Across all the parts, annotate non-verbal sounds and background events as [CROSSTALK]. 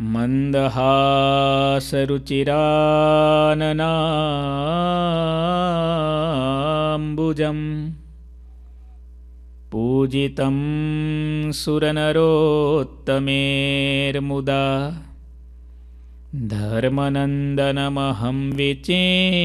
मन्दहासरुचिराननाम्बुजम् पूजितं सुरनरोत्तमेर्मुदा धर्मनन्दनमहं विचेतये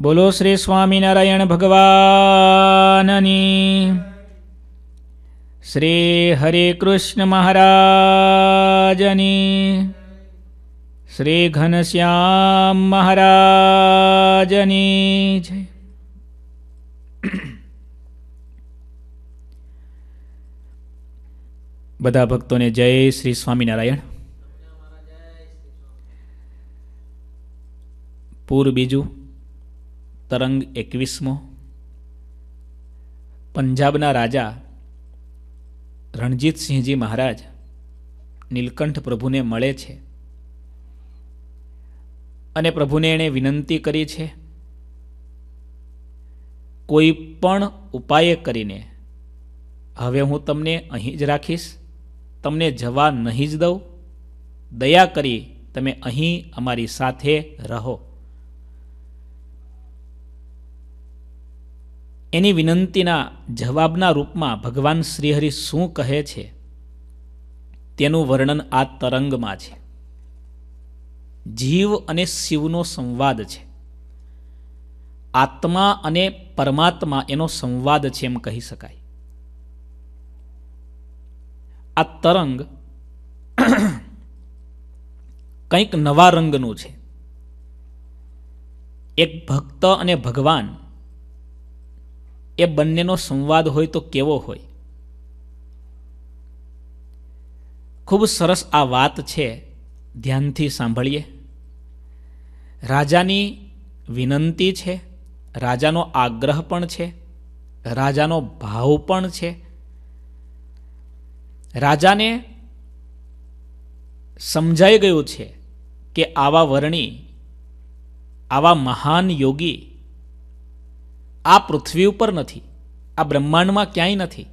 બોલો શ્રી સ્વામિનારાયણ ભગવાનની શ્રી હરે કૃષ્ણ મહારાજની શ્રી ઘનશ્યામ મહારાજની જય બધા ભક્તોને જય શ્રી સ્વામિનારાયણ પૂર બીજું તરંગ એકવીસમો પંજાબના રાજા રણજીતસિંહજી મહારાજ નીલકંઠ પ્રભુને મળે છે અને પ્રભુને એણે વિનંતી કરી છે કોઈ પણ ઉપાય કરીને હવે હું તમને અહીં જ રાખીશ તમને જવા નહીં જ દઉં દયા કરી તમે અહીં અમારી સાથે રહો એની વિનંતીના જવાબના રૂપમાં ભગવાન શ્રીહરિ શું કહે છે તેનું વર્ણન આ તરંગમાં છે જીવ અને શિવનો સંવાદ છે આત્મા અને પરમાત્મા એનો સંવાદ છે એમ કહી શકાય આ તરંગ [CLEARS THROAT] કંઈક નવા રંગનું છે એક ભક્ત અને ભગવાન એ બંનેનો સંવાદ હોય તો કેવો હોય ખૂબ સરસ આ વાત છે ધ્યાનથી સાંભળીએ રાજાની વિનંતી છે રાજાનો આગ્રહ પણ છે રાજાનો ભાવ પણ છે રાજાને સમજાઈ ગયું છે કે આવા વર્ણી આવા મહાન યોગી આ પૃથ્વી ઉપર નથી આ બ્રહ્માંડમાં ક્યાંય નથી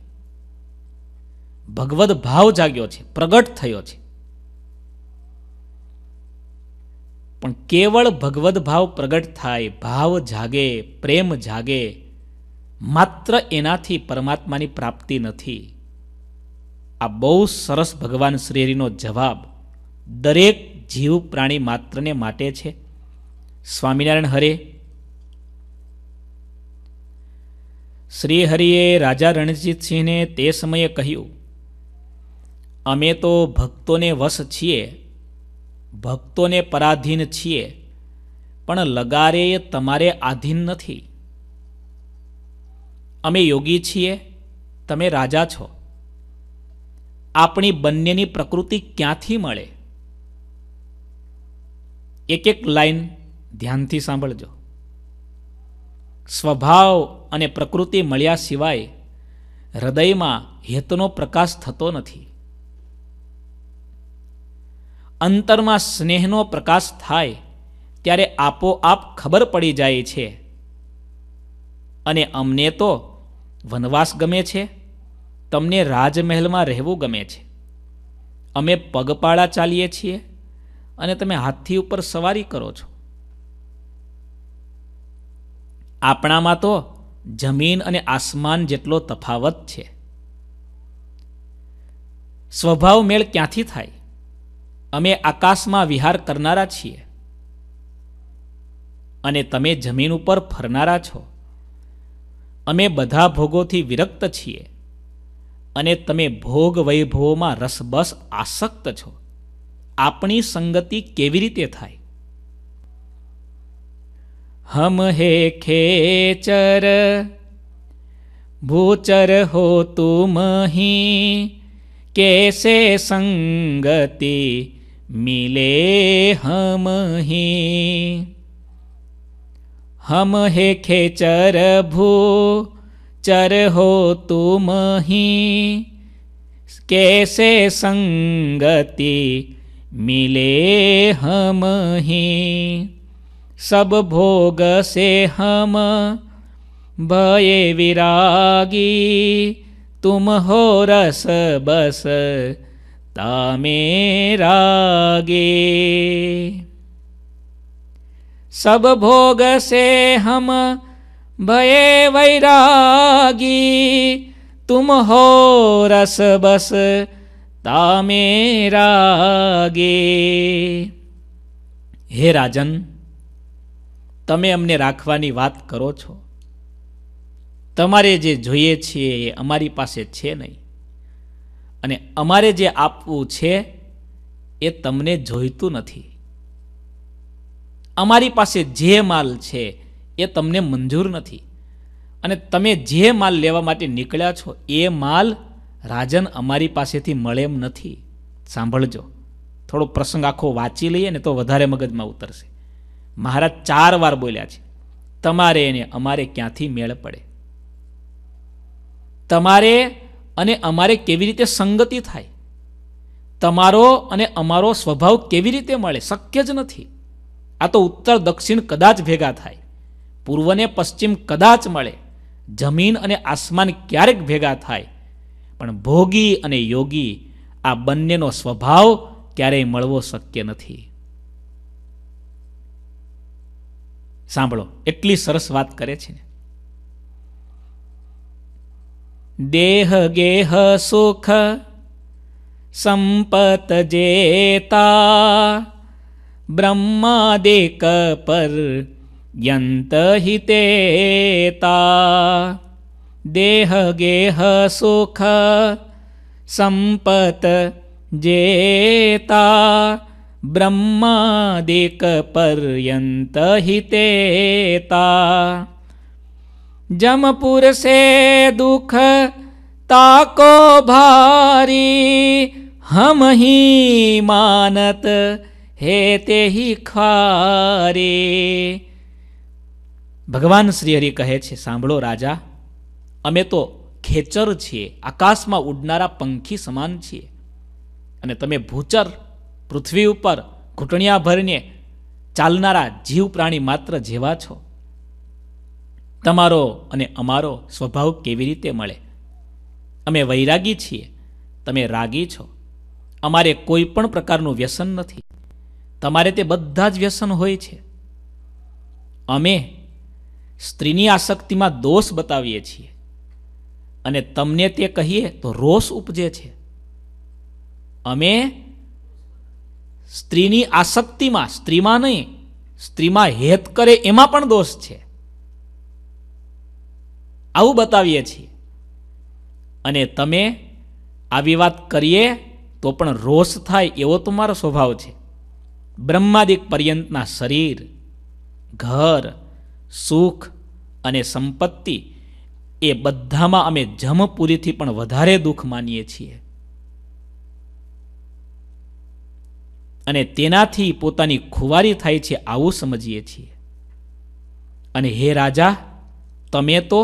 ભગવદ ભાવ જાગ્યો છે પ્રગટ થયો છે પણ કેવળ ભગવદ ભાવ પ્રગટ થાય ભાવ જાગે પ્રેમ જાગે માત્ર એનાથી પરમાત્માની પ્રાપ્તિ નથી આ બહુ સરસ ભગવાન શ્રીનો જવાબ દરેક જીવ પ્રાણી માત્રને માટે છે સ્વામિનારાયણ હરે શ્રીહરિએ રાજા રણજીતસિંહને તે સમયે કહ્યું અમે તો ભક્તોને વશ છીએ ભક્તોને પરાધીન છીએ પણ લગારે તમારે આધીન નથી અમે યોગી છીએ તમે રાજા છો આપણી બંનેની પ્રકૃતિ ક્યાંથી મળે એક એક લાઈન ધ્યાનથી સાંભળજો સ્વભાવ અને પ્રકૃતિ મળ્યા સિવાય હૃદયમાં હેતનો પ્રકાશ થતો નથી અંતરમાં સ્નેહનો પ્રકાશ થાય ત્યારે આપોઆપ ખબર પડી જાય છે અને અમને તો વનવાસ ગમે છે તમને રાજમહેલમાં રહેવું ગમે છે અમે પગપાળા ચાલીએ છીએ અને તમે હાથથી ઉપર સવારી કરો છો આપણામાં તો જમીન અને આસમાન જેટલો તફાવત છે સ્વભાવ મેળ ક્યાંથી થાય અમે આકાશમાં વિહાર કરનારા છીએ અને તમે જમીન ઉપર ફરનારા છો અમે બધા ભોગોથી વિરક્ત છીએ અને તમે ભોગ વૈભવમાં રસબસ આસક્ત છો આપણી સંગતિ કેવી રીતે થાય हम हे खेचर भूचर हो तुम ही कैसे संगति मिले हम ही हम हे खेचर भू चर हो तुम ही कैसे संगति मिले हम ही सब भोग से हम भये विरागी तुम हो रस बस तामे रागे सब भोग से हम भये वैरागी तुम हो रस बस तामे रागे हे राजन તમે અમને રાખવાની વાત કરો છો તમારે જે જોઈએ છીએ એ અમારી પાસે છે નહીં અને અમારે જે આપવું છે એ તમને જોઈતું નથી અમારી પાસે જે માલ છે એ તમને મંજૂર નથી અને તમે જે માલ લેવા માટે નીકળ્યા છો એ માલ રાજન અમારી પાસેથી મળે એમ નથી સાંભળજો થોડો પ્રસંગ આખો વાંચી લઈએ ને તો વધારે મગજમાં ઉતરશે મહારાજ ચાર વાર બોલ્યા છે તમારે એને અમારે ક્યાંથી મેળ પડે તમારે અને અમારે કેવી રીતે સંગતિ થાય તમારો અને અમારો સ્વભાવ કેવી રીતે મળે શક્ય જ નથી આ તો ઉત્તર દક્ષિણ કદાચ ભેગા થાય પૂર્વને પશ્ચિમ કદાચ મળે જમીન અને આસમાન ક્યારેક ભેગા થાય પણ ભોગી અને યોગી આ બંનેનો સ્વભાવ ક્યારેય મળવો શક્ય નથી સાંભળો એટલી સરસ વાત કરે છે ને દેહ ગેહ સુખ સંપત જેતા બ્રહ્માદેક પર યંત હિતેતા દેહ ગેહ સુખ સંપત જેતા ब्रह्मादिकपर्यन्तहितेता जमपुर से दुख ताको भारी हम ही मानत हेते ही खारे ભગવાન શ્રીહરિ કહે છે સાંભળો રાજા અમે તો ખેચર છીએ આકાશમાં ઉડનારા પંખી સમાન છીએ અને તમે ભૂચર પૃથ્વી ઉપર ઘૂંટણિયા ભરીને ચાલનારા જીવ પ્રાણી માત્ર જેવા છો તમારો અને અમારો સ્વભાવ કેવી રીતે મળે અમે વૈરાગી છીએ તમે રાગી છો અમારે કોઈ પણ પ્રકારનું વ્યસન નથી તમારે તે બધા જ વ્યસન હોય છે અમે સ્ત્રીની આસક્તિમાં દોષ બતાવીએ છીએ અને તમને તે કહીએ તો રોષ ઉપજે છે અમે સ્ત્રીની આસક્તિમાં સ્ત્રીમાં નહીં સ્ત્રીમાં હેત કરે એમાં પણ દોષ છે આવું બતાવીએ છીએ અને તમે આવી વાત કરીએ તો પણ રોષ થાય એવો તમારો સ્વભાવ છે બ્રહ્માદિક પર્યંતના શરીર ઘર સુખ અને સંપત્તિ એ બધામાં અમે જમપુરીથી પણ વધારે દુઃખ માનીએ છીએ અને તેનાથી પોતાની ખુવારી થાય છે આવું સમજીએ છીએ અને હે રાજા તમે તો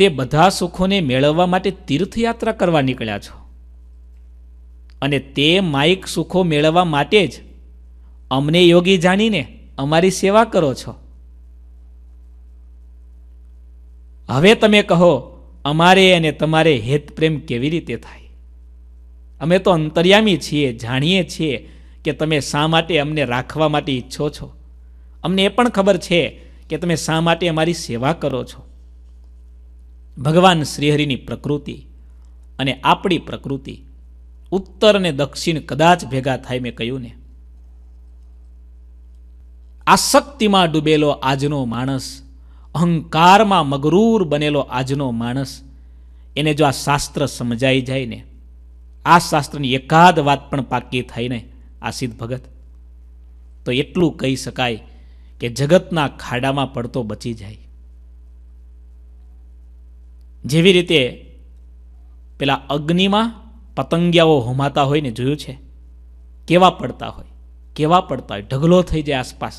તે બધા સુખોને મેળવવા માટે તીર્થયાત્રા કરવા નીકળ્યા છો અને તે માયિક સુખો મેળવવા માટે જ અમને યોગી જાણીને અમારી સેવા કરો છો હવે તમે કહો અમારે અને તમારે હેત પ્રેમ કેવી રીતે થાય અમે તો અંતર્યામી છીએ જાણીએ છીએ કે તમે શા માટે અમને રાખવા માટે ઈચ્છો છો અમને એ પણ ખબર છે કે તમે શા માટે અમારી સેવા કરો છો ભગવાન શ્રીહરિની પ્રકૃતિ અને આપણી પ્રકૃતિ ઉત્તર અને દક્ષિણ કદાચ ભેગા થાય મેં કહ્યું ને આસક્તિમાં ડૂબેલો આજનો માણસ અહંકારમાં મગરૂર બનેલો આજનો માણસ એને જો આ શાસ્ત્ર સમજાઈ જાય ને આ શાસ્ત્રની એકાદ વાત પણ પાકી થઈને આ સિદ્ધ ભગત તો એટલું કહી શકાય કે જગતના ખાડામાં પડતો બચી જાય જેવી રીતે પેલા અગ્નિમાં પતંગિયાઓ હોમાતા હોય ને જોયું છે કેવા પડતા હોય કેવા પડતા હોય ઢગલો થઈ જાય આસપાસ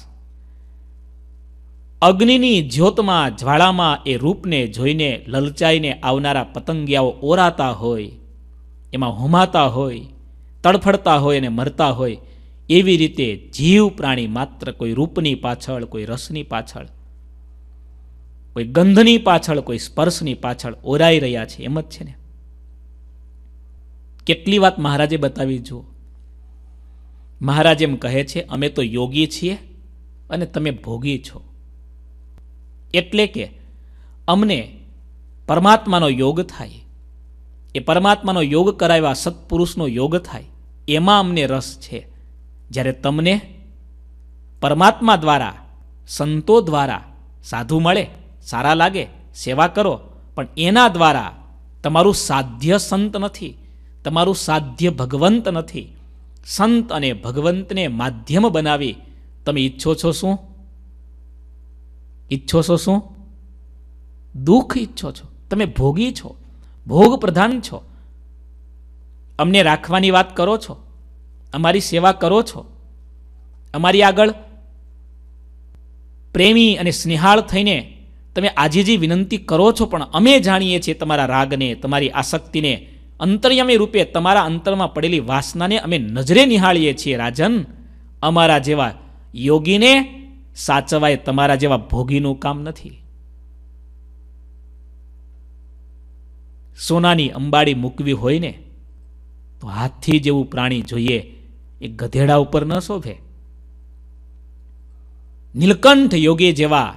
અગ્નિની જ્યોતમાં જ્વાળામાં એ રૂપને જોઈને લલચાઈને આવનારા પતંગિયાઓ ઓરાતા હોય એમાં હોમાતા હોય તડફડતા હોય અને મરતા હોય એવી રીતે જીવ પ્રાણી માત્ર કોઈ રૂપની પાછળ કોઈ રસની પાછળ કોઈ ગંધની પાછળ કોઈ સ્પર્શની પાછળ ઓરાઈ રહ્યા છે એમ જ છે ને કેટલી વાત મહારાજે બતાવી જુઓ મહારાજ એમ કહે છે અમે તો યોગી છીએ અને તમે ભોગી છો એટલે કે અમને પરમાત્માનો યોગ થાય એ પરમાત્માનો યોગ કરાવ્યા સત્પુરુષનો યોગ થાય એમાં અમને રસ છે જ્યારે તમને પરમાત્મા દ્વારા સંતો દ્વારા સાધુ મળે સારા લાગે સેવા કરો પણ એના દ્વારા તમારું સાધ્ય સંત નથી તમારું સાધ્ય ભગવંત નથી સંત અને ભગવંતને માધ્યમ બનાવી તમે ઈચ્છો છો શું ઈચ્છો છો શું દુઃખ ઈચ્છો છો તમે ભોગી છો ભોગ પ્રધાન છો અમને રાખવાની વાત કરો છો અમારી સેવા કરો છો અમારી આગળ પ્રેમી અને સ્નેહાળ થઈને તમે આજે જે વિનંતી કરો છો પણ અમે જાણીએ છીએ તમારા રાગને તમારી આસક્તિને અંતર્યામી રૂપે તમારા અંતરમાં પડેલી વાસનાને અમે નજરે નિહાળીએ છીએ રાજન અમારા જેવા યોગીને સાચવાય તમારા જેવા ભોગીનું કામ નથી સોનાની અંબાડી મૂકવી હોય ને તો હાથી જેવું પ્રાણી જોઈએ એ ગધેડા ઉપર ન શોભે નીલકંઠ યોગી જેવા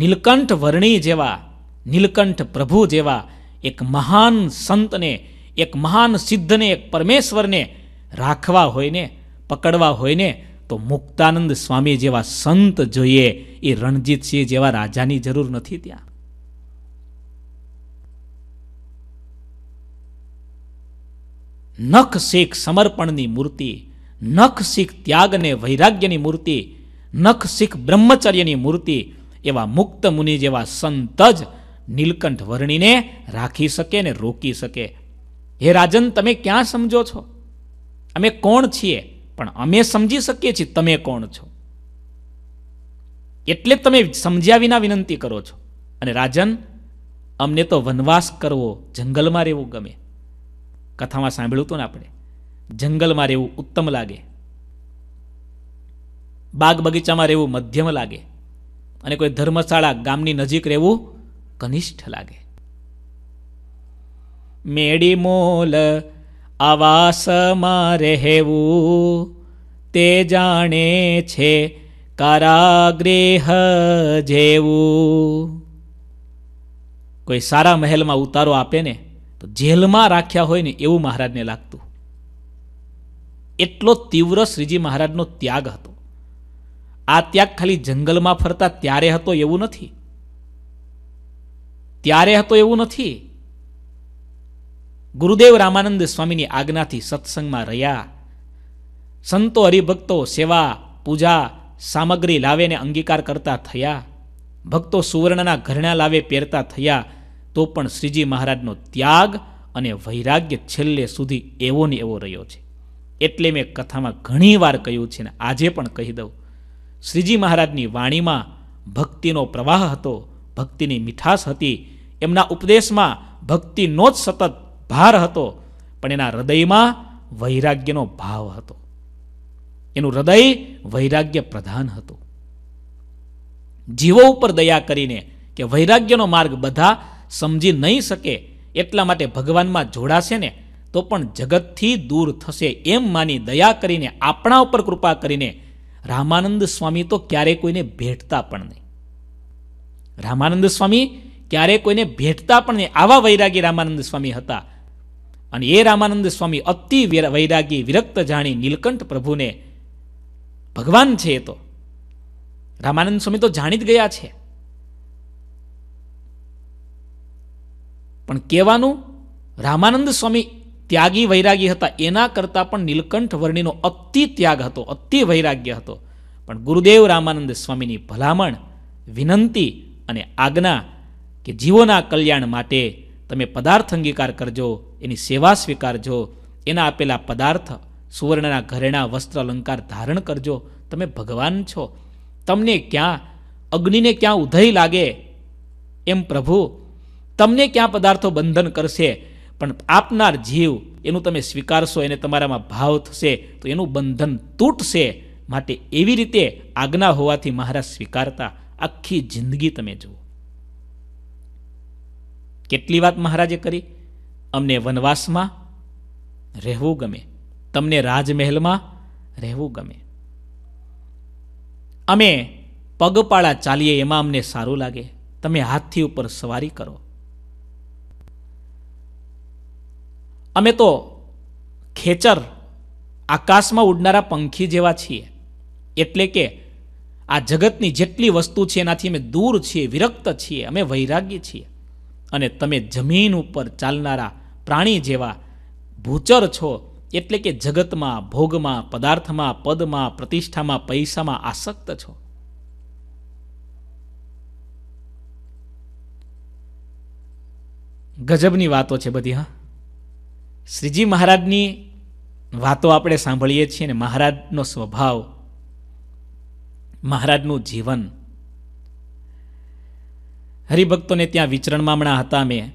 નીલકંઠ વર્ણી જેવા નીલકંઠ પ્રભુ જેવા એક મહાન સંતને એક મહાન સિદ્ધને એક પરમેશ્વરને રાખવા હોય ને પકડવા હોય ને તો મુક્તાનંદ સ્વામી જેવા સંત જોઈએ એ રણજીતસિંહ જેવા રાજાની જરૂર નથી ત્યાં નખ શીખ સમર્પણની મૂર્તિ નખ શીખ ત્યાગને વૈરાગ્યની મૂર્તિ નખ શીખ બ્રહ્મચર્યની મૂર્તિ એવા મુક્ત મુનિ જેવા સંત જ નીલકંઠ વર્ણીને રાખી શકે ને રોકી શકે હે રાજન તમે ક્યાં સમજો છો અમે કોણ છીએ પણ અમે સમજી શકીએ છીએ તમે કોણ છો એટલે તમે સમજ્યા વિના વિનંતી કરો છો અને રાજન અમને તો વનવાસ કરવો જંગલમાં રહેવું ગમે કથામાં સાંભળ્યું હતું ને આપણે જંગલમાં રહેવું ઉત્તમ લાગે બાગ બગીચામાં રહેવું મધ્યમ લાગે અને કોઈ ધર્મશાળા ગામની નજીક રહેવું કનિષ્ઠ લાગે મેડી મોલ આવાસમાં રહેવું તે જાણે છે કારાગૃહ જેવું કોઈ સારા મહેલમાં ઉતારો આપે ને તો જેલમાં રાખ્યા હોય ને એવું મહારાજને લાગતું એટલો તીવ્ર શ્રીજી મહારાજનો ત્યાગ હતો આ ત્યાગ ખાલી જંગલમાં ફરતા ત્યારે હતો એવું નથી ત્યારે હતો એવું નથી ગુરુદેવ રામાનંદ સ્વામીની આજ્ઞાથી સત્સંગમાં રહ્યા સંતો હરિભક્તો સેવા પૂજા સામગ્રી લાવે ને અંગીકાર કરતા થયા ભક્તો સુવર્ણના ઘરણા લાવે પહેરતા થયા તો પણ શ્રીજી મહારાજનો ત્યાગ અને વૈરાગ્ય છેલ્લે સુધી એવો ને એવો રહ્યો છે એટલે મેં કથામાં ઘણી વાર કહ્યું છે ને આજે પણ કહી દઉં શ્રીજી મહારાજની વાણીમાં ભક્તિનો પ્રવાહ હતો ભક્તિની મીઠાશ હતી એમના ઉપદેશમાં ભક્તિનો જ સતત ભાર હતો પણ એના હૃદયમાં વૈરાગ્યનો ભાવ હતો એનું હૃદય વૈરાગ્ય પ્રધાન હતું જીવો ઉપર દયા કરીને કે વૈરાગ્યનો માર્ગ બધા સમજી નહીં શકે એટલા માટે ભગવાનમાં જોડાશે ને તો પણ જગતથી દૂર થશે એમ માની દયા કરીને આપણા ઉપર કૃપા કરીને રામાનંદ સ્વામી તો ક્યારે કોઈને ભેટતા પણ નહીં રામાનંદ સ્વામી ક્યારે કોઈને ભેટતા પણ નહીં આવા વૈરાગી રામાનંદ સ્વામી હતા અને એ રામાનંદ સ્વામી અતિ વૈરાગી વિરક્ત જાણી નીલકંઠ પ્રભુને ભગવાન છે એ તો રામાનંદ સ્વામી તો જાણી જ ગયા છે પણ કહેવાનું રામાનંદ સ્વામી ત્યાગી વૈરાગી હતા એના કરતાં પણ નીલકંઠ વર્ણિનો અતિ ત્યાગ હતો અતિ વૈરાગ્ય હતો પણ ગુરુદેવ રામાનંદ સ્વામીની ભલામણ વિનંતી અને આજ્ઞા કે જીવોના કલ્યાણ માટે તમે પદાર્થ અંગીકાર કરજો એની સેવા સ્વીકારજો એના આપેલા પદાર્થ સુવર્ણના ઘરેણા વસ્ત્ર અલંકાર ધારણ કરજો તમે ભગવાન છો તમને ક્યાં અગ્નિને ક્યાં ઉધઈ લાગે એમ પ્રભુ તમને ક્યાં પદાર્થો બંધન કરશે પણ આપનાર જીવ એનું તમે સ્વીકારશો એને તમારામાં ભાવ થશે તો એનું બંધન તૂટશે માટે એવી રીતે આજ્ઞા હોવાથી મહારાજ સ્વીકારતા આખી જિંદગી તમે જુઓ કેટલી વાત મહારાજે કરી અમને વનવાસમાં રહેવું ગમે તમને રાજમહેલમાં રહેવું ગમે અમે પગપાળા ચાલીએ એમાં અમને સારું લાગે તમે હાથથી ઉપર સવારી કરો અમે તો ખેચર આકાશમાં ઉડનારા પંખી જેવા છીએ એટલે કે આ જગતની જેટલી વસ્તુ છે એનાથી અમે દૂર છીએ વિરક્ત છીએ અમે વૈરાગ્ય છીએ અને તમે જમીન ઉપર ચાલનારા પ્રાણી જેવા ભૂચર છો એટલે કે જગતમાં ભોગમાં પદાર્થમાં પદમાં પ્રતિષ્ઠામાં પૈસામાં આસક્ત છો ગજબની વાતો છે બધી હા શ્રીજી મહારાજની વાતો આપણે સાંભળીએ છીએ ને મહારાજનો સ્વભાવ મહારાજનું જીવન હરિભક્તોને ત્યાં વિચરણમાં હમણાં હતા મેં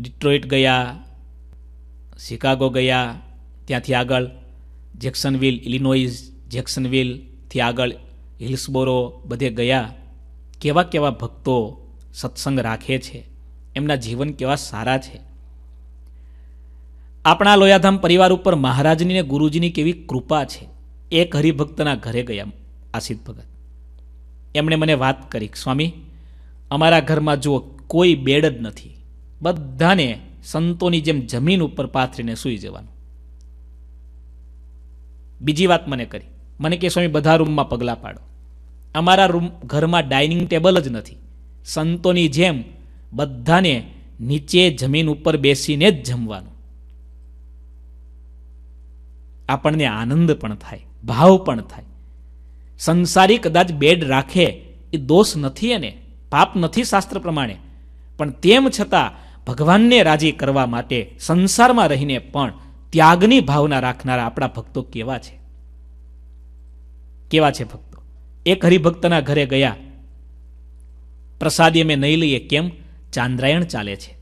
ડિટ્રોઇટ ગયા શિકાગો ગયા ત્યાંથી આગળ જેક્સનવિલ ઇલિનોઇઝ જેક્સનવિલથી આગળ હિલ્સબોરો બધે ગયા કેવા કેવા ભક્તો સત્સંગ રાખે છે એમના જીવન કેવા સારા છે આપણા લોયાધામ પરિવાર ઉપર મહારાજની ને ગુરુજીની કેવી કૃપા છે એક હરિભક્તના ઘરે ગયા આસિત ભગત એમણે મને વાત કરી સ્વામી અમારા ઘરમાં જુઓ કોઈ બેડ જ નથી બધાને સંતોની જેમ જમીન ઉપર પાથરીને સૂઈ જવાનું બીજી વાત મને કરી મને કે સ્વામી બધા રૂમમાં પગલાં પાડો અમારા રૂમ ઘરમાં ડાઇનિંગ ટેબલ જ નથી સંતોની જેમ બધાને નીચે જમીન ઉપર બેસીને જ જમવાનું આપણને આનંદ પણ થાય ભાવ પણ થાય સંસારી કદાચ બેડ રાખે એ દોષ નથી એને પાપ નથી શાસ્ત્ર પ્રમાણે પણ તેમ છતાં ભગવાનને રાજી કરવા માટે સંસારમાં રહીને પણ ત્યાગની ભાવના રાખનારા આપણા ભક્તો કેવા છે કેવા છે ભક્તો એક હરિભક્તના ઘરે ગયા પ્રસાદી અમે નહીં લઈએ કેમ ચાંદ્રાયણ ચાલે છે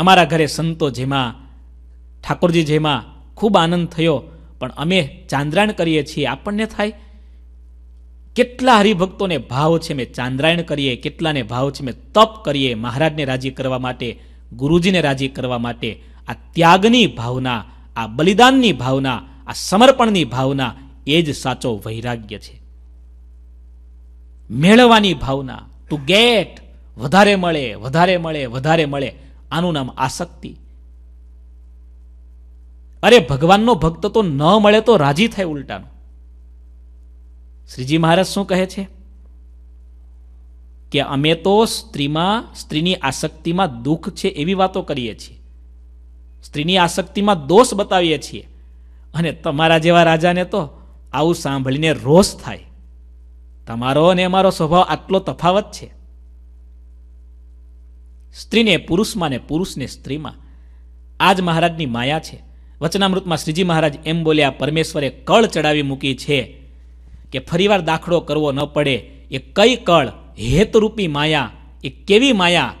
અમારા ઘરે સંતો જેમાં ઠાકોરજી જેમાં ખૂબ આનંદ થયો પણ અમે ચાંદ્રાયણ કરીએ છીએ આપણને થાય કેટલા હરિભક્તોને ભાવ છે મેં ચાંદ્રાયણ કરીએ કેટલાને ભાવ છે મેં તપ કરીએ મહારાજને રાજી કરવા માટે ગુરુજીને રાજી કરવા માટે આ ત્યાગની ભાવના આ બલિદાનની ભાવના આ સમર્પણની ભાવના એ જ સાચો વૈરાગ્ય છે મેળવવાની ભાવના ટુ ગેટ વધારે મળે વધારે મળે વધારે મળે આનું નામ આસક્તિ અરે ભગવાનનો ભક્ત તો ન મળે તો રાજી થાય ઉલટાનો શ્રીજી મહારાજ શું કહે છે કે અમે તો સ્ત્રીમાં સ્ત્રીની આસક્તિમાં દુઃખ છે એવી વાતો કરીએ છીએ સ્ત્રીની આસક્તિમાં દોષ બતાવીએ છીએ અને તમારા જેવા રાજાને તો આવું સાંભળીને રોષ થાય તમારો અને અમારો સ્વભાવ આટલો તફાવત છે સ્ત્રીને પુરુષમાં ને પુરુષને સ્ત્રીમાં આ જ મહારાજની માયા છે વચનામૃતમાં શ્રીજી મહારાજ એમ બોલ્યા પરમેશ્વરે કળ ચડાવી મૂકી છે કે ફરીવાર દાખલો કરવો ન પડે એ કઈ કળ હેતરૂપી માયા એ કેવી માયા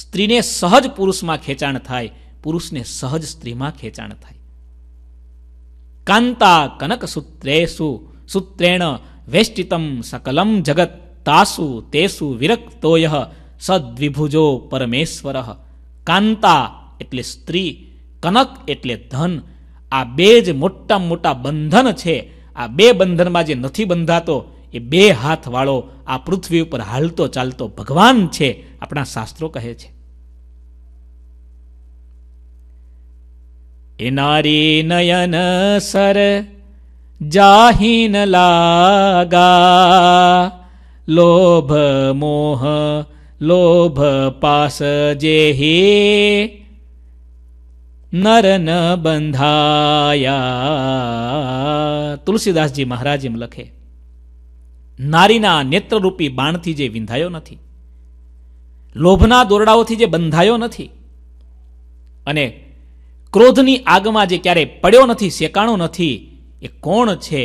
સ્ત્રીને સહજ પુરુષમાં ખેંચાણ થાય પુરુષને સહજ સ્ત્રીમાં ખેંચાણ થાય કાંતા કનક સૂત્રેસુ સૂત્રેણ વેષ્ટિતમ સકલમ જગત તાસુ તેસુ વિરક્તોય સદ્વિભુજો પરમેશ્વર કાંતા એટલે સ્ત્રી કનક એટલે ધન આ બે જ મોટા મોટા બંધન છે આ બે બંધનમાં જે નથી બંધાતો એ બે હાથવાળો આ પૃથ્વી ઉપર હાલતો ચાલતો ભગવાન છે આપણા શાસ્ત્રો કહે છે એ નારી નયન સર જાહીન લાગા લોભ મોહ લોભ પાસ જે હે નરન બંધાયા તુલસીદાસજી મહારાજ એમ લખે નારીના નેત્રરૂપી બાણથી જે વિંધાયો નથી લોભના દોરડાઓથી જે બંધાયો નથી અને ક્રોધની આગમાં જે ક્યારે પડ્યો નથી શેકાણો નથી એ કોણ છે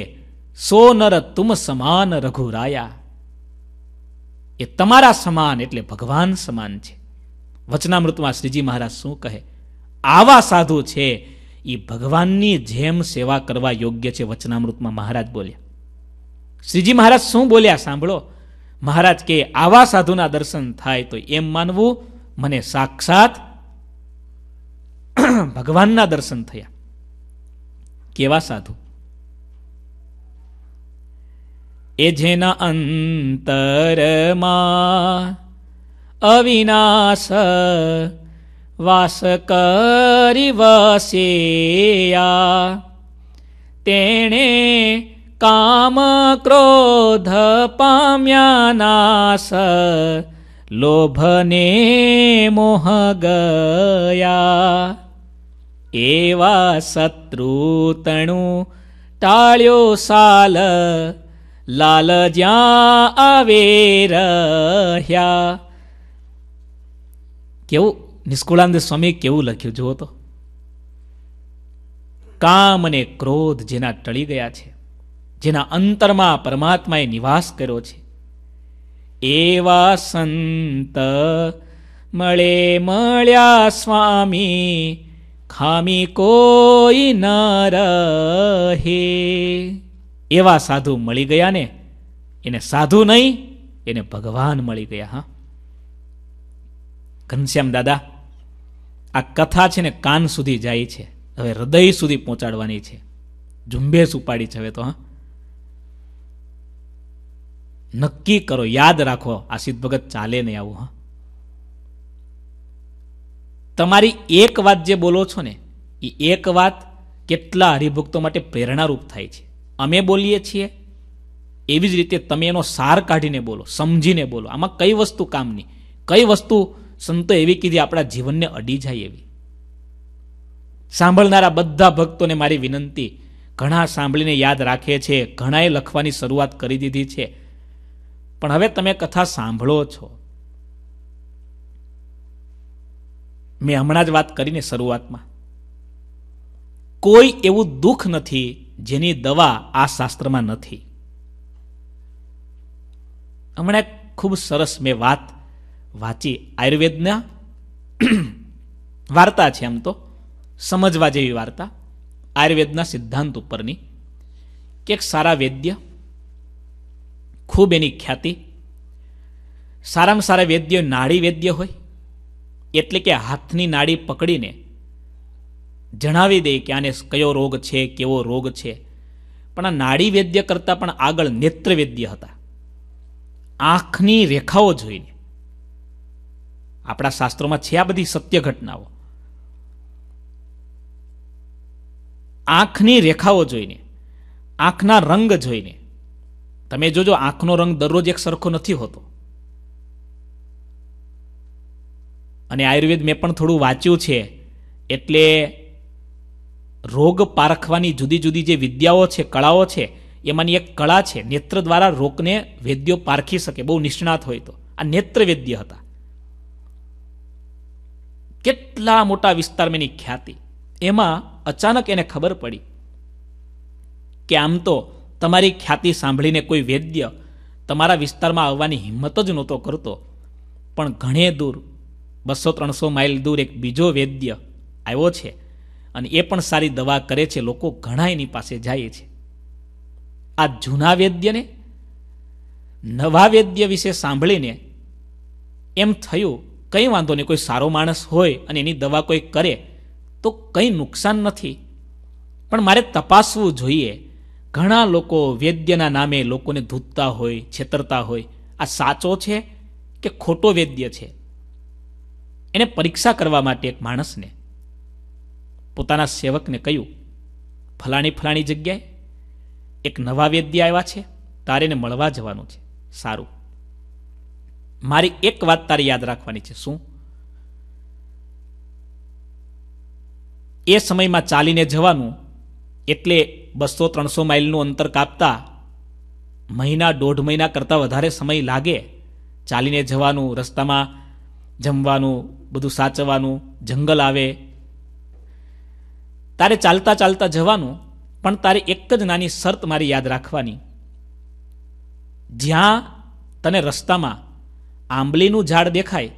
સો નર તુમ સમાન રઘુરાયા એ તમારા સમાન એટલે ભગવાન સમાન છે વચનામૃતમાં શ્રીજી મહારાજ શું કહે આવા સાધુ છે એ ભગવાનની જેમ સેવા કરવા યોગ્ય છે વચનામૃતમાં મહારાજ બોલ્યા શ્રીજી મહારાજ શું બોલ્યા સાંભળો મહારાજ કે આવા સાધુના દર્શન થાય તો એમ માનવું મને સાક્ષાત [CLEARS THROAT] ભગવાનના દર્શન થયા કેવા સાધુ એ જેના અંતરમાં અવિનાશ વાસ કરી વસેયા તેણે કામ ક્રોધ પામ્યા નાશ લોભને મોહ ગયા એવા શત્રુ તણું ટાળ્યો સાલ લાલ જ્યાં આવે રહ્યા કેવું નિષ્કુળાનંદ સ્વામીએ કેવું લખ્યું જુઓ તો કામ અને ક્રોધ જેના ટળી ગયા છે જેના અંતરમાં પરમાત્માએ નિવાસ કર્યો છે એવા સંત મળે મળ્યા સ્વામી ખામી કોઈ ન રહે એવા સાધુ મળી ગયા ને એને સાધુ નહીં એને ભગવાન મળી ગયા હા ઘનશ્યામ દાદા આ કથા છે ને કાન સુધી જાય છે હવે હૃદય સુધી પહોંચાડવાની છે ઝુંબેશ ઉપાડી છે હવે તો હા નક્કી કરો યાદ રાખો આ સિદ્ધ ભગત ચાલે નહીં આવું હા તમારી એક વાત જે બોલો છો ને એ એક વાત કેટલા હરિભક્તો માટે પ્રેરણારૂપ થાય છે અમે બોલીએ છીએ એવી જ રીતે તમે એનો સાર કાઢીને બોલો સમજીને બોલો આમાં કઈ વસ્તુ કામની કઈ વસ્તુ સંતો એવી કીધી આપણા જીવનને અડી જાય એવી સાંભળનારા બધા ભક્તોને મારી વિનંતી ઘણા સાંભળીને યાદ રાખે છે ઘણાએ લખવાની શરૂઆત કરી દીધી છે પણ હવે તમે કથા સાંભળો છો મેં હમણાં જ વાત કરીને શરૂઆતમાં કોઈ એવું દુઃખ નથી જેની દવા આ શાસ્ત્રમાં નથી હમણાં ખૂબ સરસ મેં વાત વાંચી આયુર્વેદના [CLEARS THROAT] વાર્તા છે એમ તો સમજવા જેવી વાર્તા આયુર્વેદના સિદ્ધાંત ઉપરની કે એક સારા વૈદ્ય ખૂબ એની ખ્યાતિ સારામાં સારા વૈદ્ય નાડી વૈદ્ય હોય એટલે કે હાથની નાડી પકડીને જણાવી દે કે આને કયો રોગ છે કેવો રોગ છે પણ આ નાડી વૈદ્ય કરતાં પણ આગળ નેત્ર વૈદ્ય હતા આંખની રેખાઓ જોઈને આપણા શાસ્ત્રોમાં છે આ બધી સત્ય ઘટનાઓ આંખની રેખાઓ જોઈને આંખના રંગ જોઈને તમે જોજો આંખનો રંગ દરરોજ એક સરખો નથી હોતો અને આયુર્વેદ મેં પણ થોડું વાંચ્યું છે એટલે રોગ પારખવાની જુદી જુદી જે વિદ્યાઓ છે કળાઓ છે એમાંની એક કળા છે નેત્ર દ્વારા રોગને વૈદ્યો પારખી શકે બહુ નિષ્ણાત હોય તો આ નેત્ર વૈદ્ય હતા કેટલા મોટા વિસ્તારમાં એની ખ્યાતિ એમાં અચાનક એને ખબર પડી કે આમ તો તમારી ખ્યાતિ સાંભળીને કોઈ વૈદ્ય તમારા વિસ્તારમાં આવવાની હિંમત જ નહોતો કરતો પણ ઘણે દૂર બસો ત્રણસો માઇલ દૂર એક બીજો વૈદ્ય આવ્યો છે અને એ પણ સારી દવા કરે છે લોકો ઘણા એની પાસે જાય છે આ જૂના વૈદ્યને નવા વૈદ્ય વિશે સાંભળીને એમ થયું કંઈ વાંધો નહીં કોઈ સારો માણસ હોય અને એની દવા કોઈ કરે તો કંઈ નુકસાન નથી પણ મારે તપાસવું જોઈએ ઘણા લોકો વૈદ્યના નામે લોકોને ધૂતતા હોય છેતરતા હોય આ સાચો છે કે ખોટો વૈદ્ય છે એને પરીક્ષા કરવા માટે એક માણસને પોતાના સેવકને કહ્યું ફલાણી ફલાણી જગ્યાએ એક નવા વૈદ્ય આવ્યા છે તારે એને મળવા જવાનું છે સારું મારી એક વાત તારે યાદ રાખવાની છે શું એ સમયમાં ચાલીને જવાનું એટલે બસો ત્રણસો માઇલનું અંતર કાપતા મહિના દોઢ મહિના કરતાં વધારે સમય લાગે ચાલીને જવાનું રસ્તામાં જમવાનું બધું સાચવવાનું જંગલ આવે તારે ચાલતા ચાલતા જવાનું પણ તારે એક જ નાની શરત મારી યાદ રાખવાની જ્યાં તને રસ્તામાં આંબલીનું ઝાડ દેખાય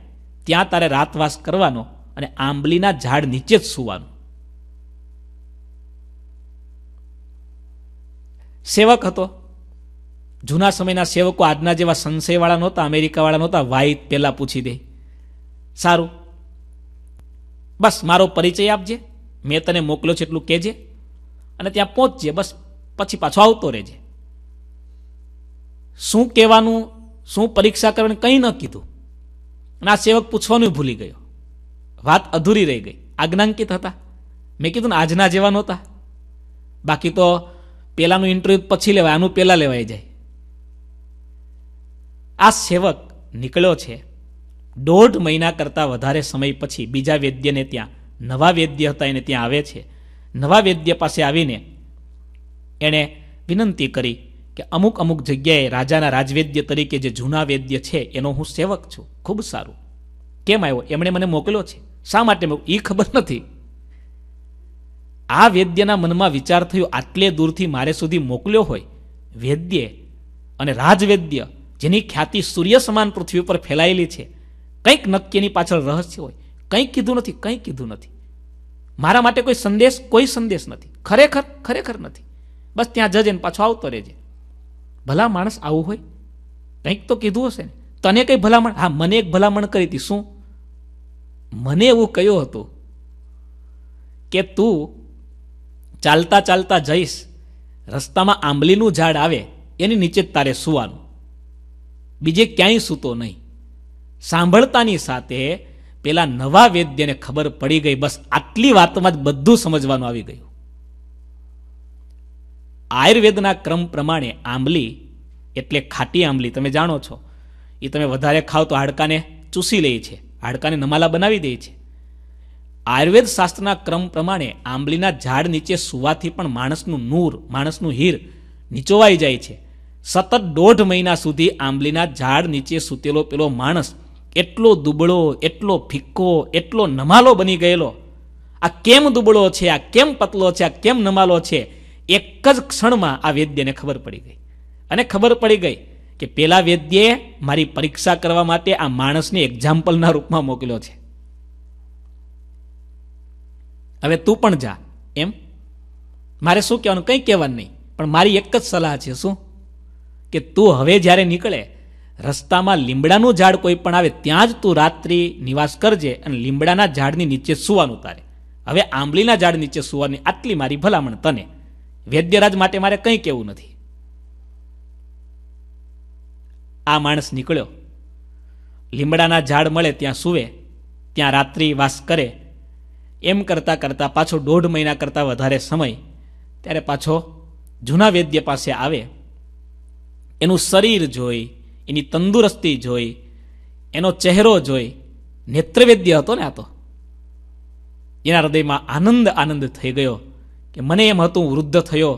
ત્યાં તારે રાતવાસ કરવાનો અને આંબલીના ઝાડ નીચે જ સૂવાનું સેવક હતો જૂના સમયના સેવકો આજના જેવા સંશયવાળા નહોતા અમેરિકાવાળા નહોતા વાઈટ પહેલાં પૂછી દે સારું બસ મારો પરિચય આપજે મેં તને મોકલ્યો છે એટલું કહેજે અને ત્યાં પહોંચજે બસ પછી પાછો આવતો રહેજે શું કહેવાનું શું પરીક્ષા કરવાની કંઈ ન કીધું અને આ સેવક પૂછવાનું ભૂલી ગયો વાત અધૂરી રહી ગઈ આજ્ઞાંકિત હતા મેં કીધું ને આજના જેવા નહોતા બાકી તો પહેલાંનું ઇન્ટરવ્યૂ પછી લેવાય આનું પહેલાં લેવાઈ જાય આ સેવક નીકળ્યો છે દોઢ મહિના કરતાં વધારે સમય પછી બીજા વૈદ્યને ત્યાં નવા વૈદ્ય હતા એને ત્યાં આવે છે નવા વૈદ્ય પાસે આવીને એણે વિનંતી કરી કે અમુક અમુક જગ્યાએ રાજાના રાજવેદ્ય તરીકે જે જૂના વેદ્ય છે એનો હું સેવક છું ખૂબ સારું કેમ આવ્યો એમણે મને મોકલ્યો છે શા માટે એ ખબર નથી આ વેદ્યના મનમાં વિચાર થયો આટલે દૂરથી મારે સુધી મોકલ્યો હોય વેદ્ય અને રાજવેદ્ય જેની ખ્યાતિ સૂર્ય સમાન પૃથ્વી પર ફેલાયેલી છે કંઈક નક્કીની પાછળ રહસ્ય હોય કંઈક કીધું નથી કંઈક કીધું નથી મારા માટે કોઈ સંદેશ કોઈ સંદેશ નથી ખરેખર ખરેખર નથી બસ ત્યાં જજે ને પાછો આવતો રહેજે ભલા માણસ આવું હોય કંઈક તો કીધું હશે ને તને કંઈ ભલામણ હા મને એક ભલામણ કરી હતી શું મને એવું કહ્યું હતો કે તું ચાલતા ચાલતા જઈશ રસ્તામાં આંબલીનું ઝાડ આવે એની નીચે તારે સૂવાનું બીજે ક્યાંય સૂતો નહીં સાંભળતાની સાથે પેલા નવા વૈદ્યને ખબર પડી ગઈ બસ આટલી વાતમાં જ બધું સમજવાનું આવી ગયું આયુર્વેદના ક્રમ પ્રમાણે આંબલી એટલે ખાટી આંબલી તમે જાણો છો એ તમે વધારે ખાવ તો હાડકાને ચૂસી લે છે હાડકાને નમાલા બનાવી દે છે આયુર્વેદ શાસ્ત્રના ક્રમ પ્રમાણે આંબલીના ઝાડ નીચે સુવાથી પણ માણસનું નૂર માણસનું હીર નીચોવાઈ જાય છે સતત દોઢ મહિના સુધી આંબલીના ઝાડ નીચે સૂતેલો પેલો માણસ એટલો દુબળો એટલો ફિક્કો એટલો નમાલો બની ગયેલો આ કેમ દુબળો છે આ કેમ પતલો છે આ કેમ નમાલો છે એક જ ક્ષણમાં આ વૈદ્યને ખબર પડી ગઈ અને ખબર પડી ગઈ કે પેલા વૈદ્યે મારી પરીક્ષા કરવા માટે આ માણસને એક્ઝામ્પલના રૂપમાં મોકલ્યો છે હવે તું પણ જા એમ મારે શું કહેવાનું કંઈ કહેવાનું નહીં પણ મારી એક જ સલાહ છે શું કે તું હવે જ્યારે નીકળે રસ્તામાં લીમડાનું ઝાડ કોઈ પણ આવે ત્યાં જ તું રાત્રિ નિવાસ કરજે અને લીમડાના ઝાડની નીચે સુવાનું તારે હવે આંબલીના ઝાડ નીચે સુવાની આટલી મારી ભલામણ તને વૈદ્યરાજ માટે મારે કંઈ કહેવું નથી આ માણસ નીકળ્યો લીમડાના ઝાડ મળે ત્યાં સૂવે ત્યાં રાત્રિ વાસ કરે એમ કરતાં કરતાં પાછો દોઢ મહિના કરતાં વધારે સમય ત્યારે પાછો જૂના વૈદ્ય પાસે આવે એનું શરીર જોઈ એની તંદુરસ્તી જોઈ એનો ચહેરો જોઈ નેત્રવેદ્ય હતો ને આ તો એના હૃદયમાં આનંદ આનંદ થઈ ગયો કે મને એમ હતું વૃદ્ધ થયો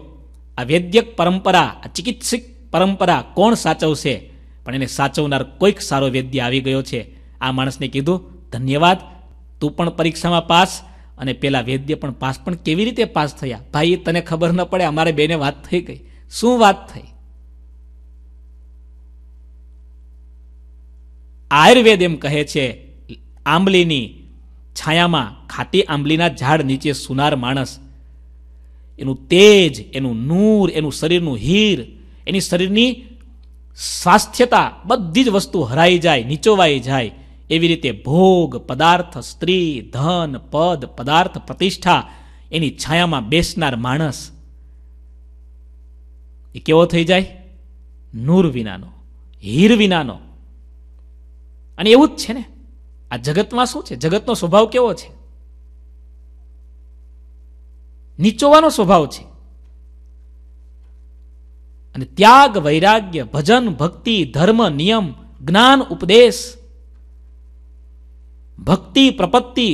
આ વૈદ્યક પરંપરા આ ચિકિત્સક પરંપરા કોણ સાચવશે પણ એને સાચવનાર કોઈક સારો વૈદ્ય આવી ગયો છે આ માણસને કીધું ધન્યવાદ તું પણ પરીક્ષામાં પાસ અને પેલા વૈદ્ય પણ પાસ પણ કેવી રીતે પાસ થયા ભાઈ તને ખબર ન પડે અમારે બેને વાત થઈ ગઈ શું વાત થઈ આયુર્વેદ એમ કહે છે આંબલીની છાયામાં ખાટી આંબલીના ઝાડ નીચે સુનાર માણસ એનું તેજ એનું નૂર એનું શરીરનું હીર એની શરીરની સ્વાસ્થ્યતા બધી જ વસ્તુ હરાઈ જાય નીચોવાઈ જાય એવી રીતે ભોગ પદાર્થ સ્ત્રી ધન પદ પદાર્થ પ્રતિષ્ઠા એની છાયામાં બેસનાર માણસ એ કેવો થઈ જાય નૂર વિનાનો હીર વિનાનો અને એવું જ છે ને આ જગતમાં શું છે જગતનો સ્વભાવ કેવો છે નીચોવાનો સ્વભાવ છે અને ત્યાગ વૈરાગ્ય ભજન ભક્તિ ધર્મ નિયમ જ્ઞાન ઉપદેશ ભક્તિ પ્રપત્તિ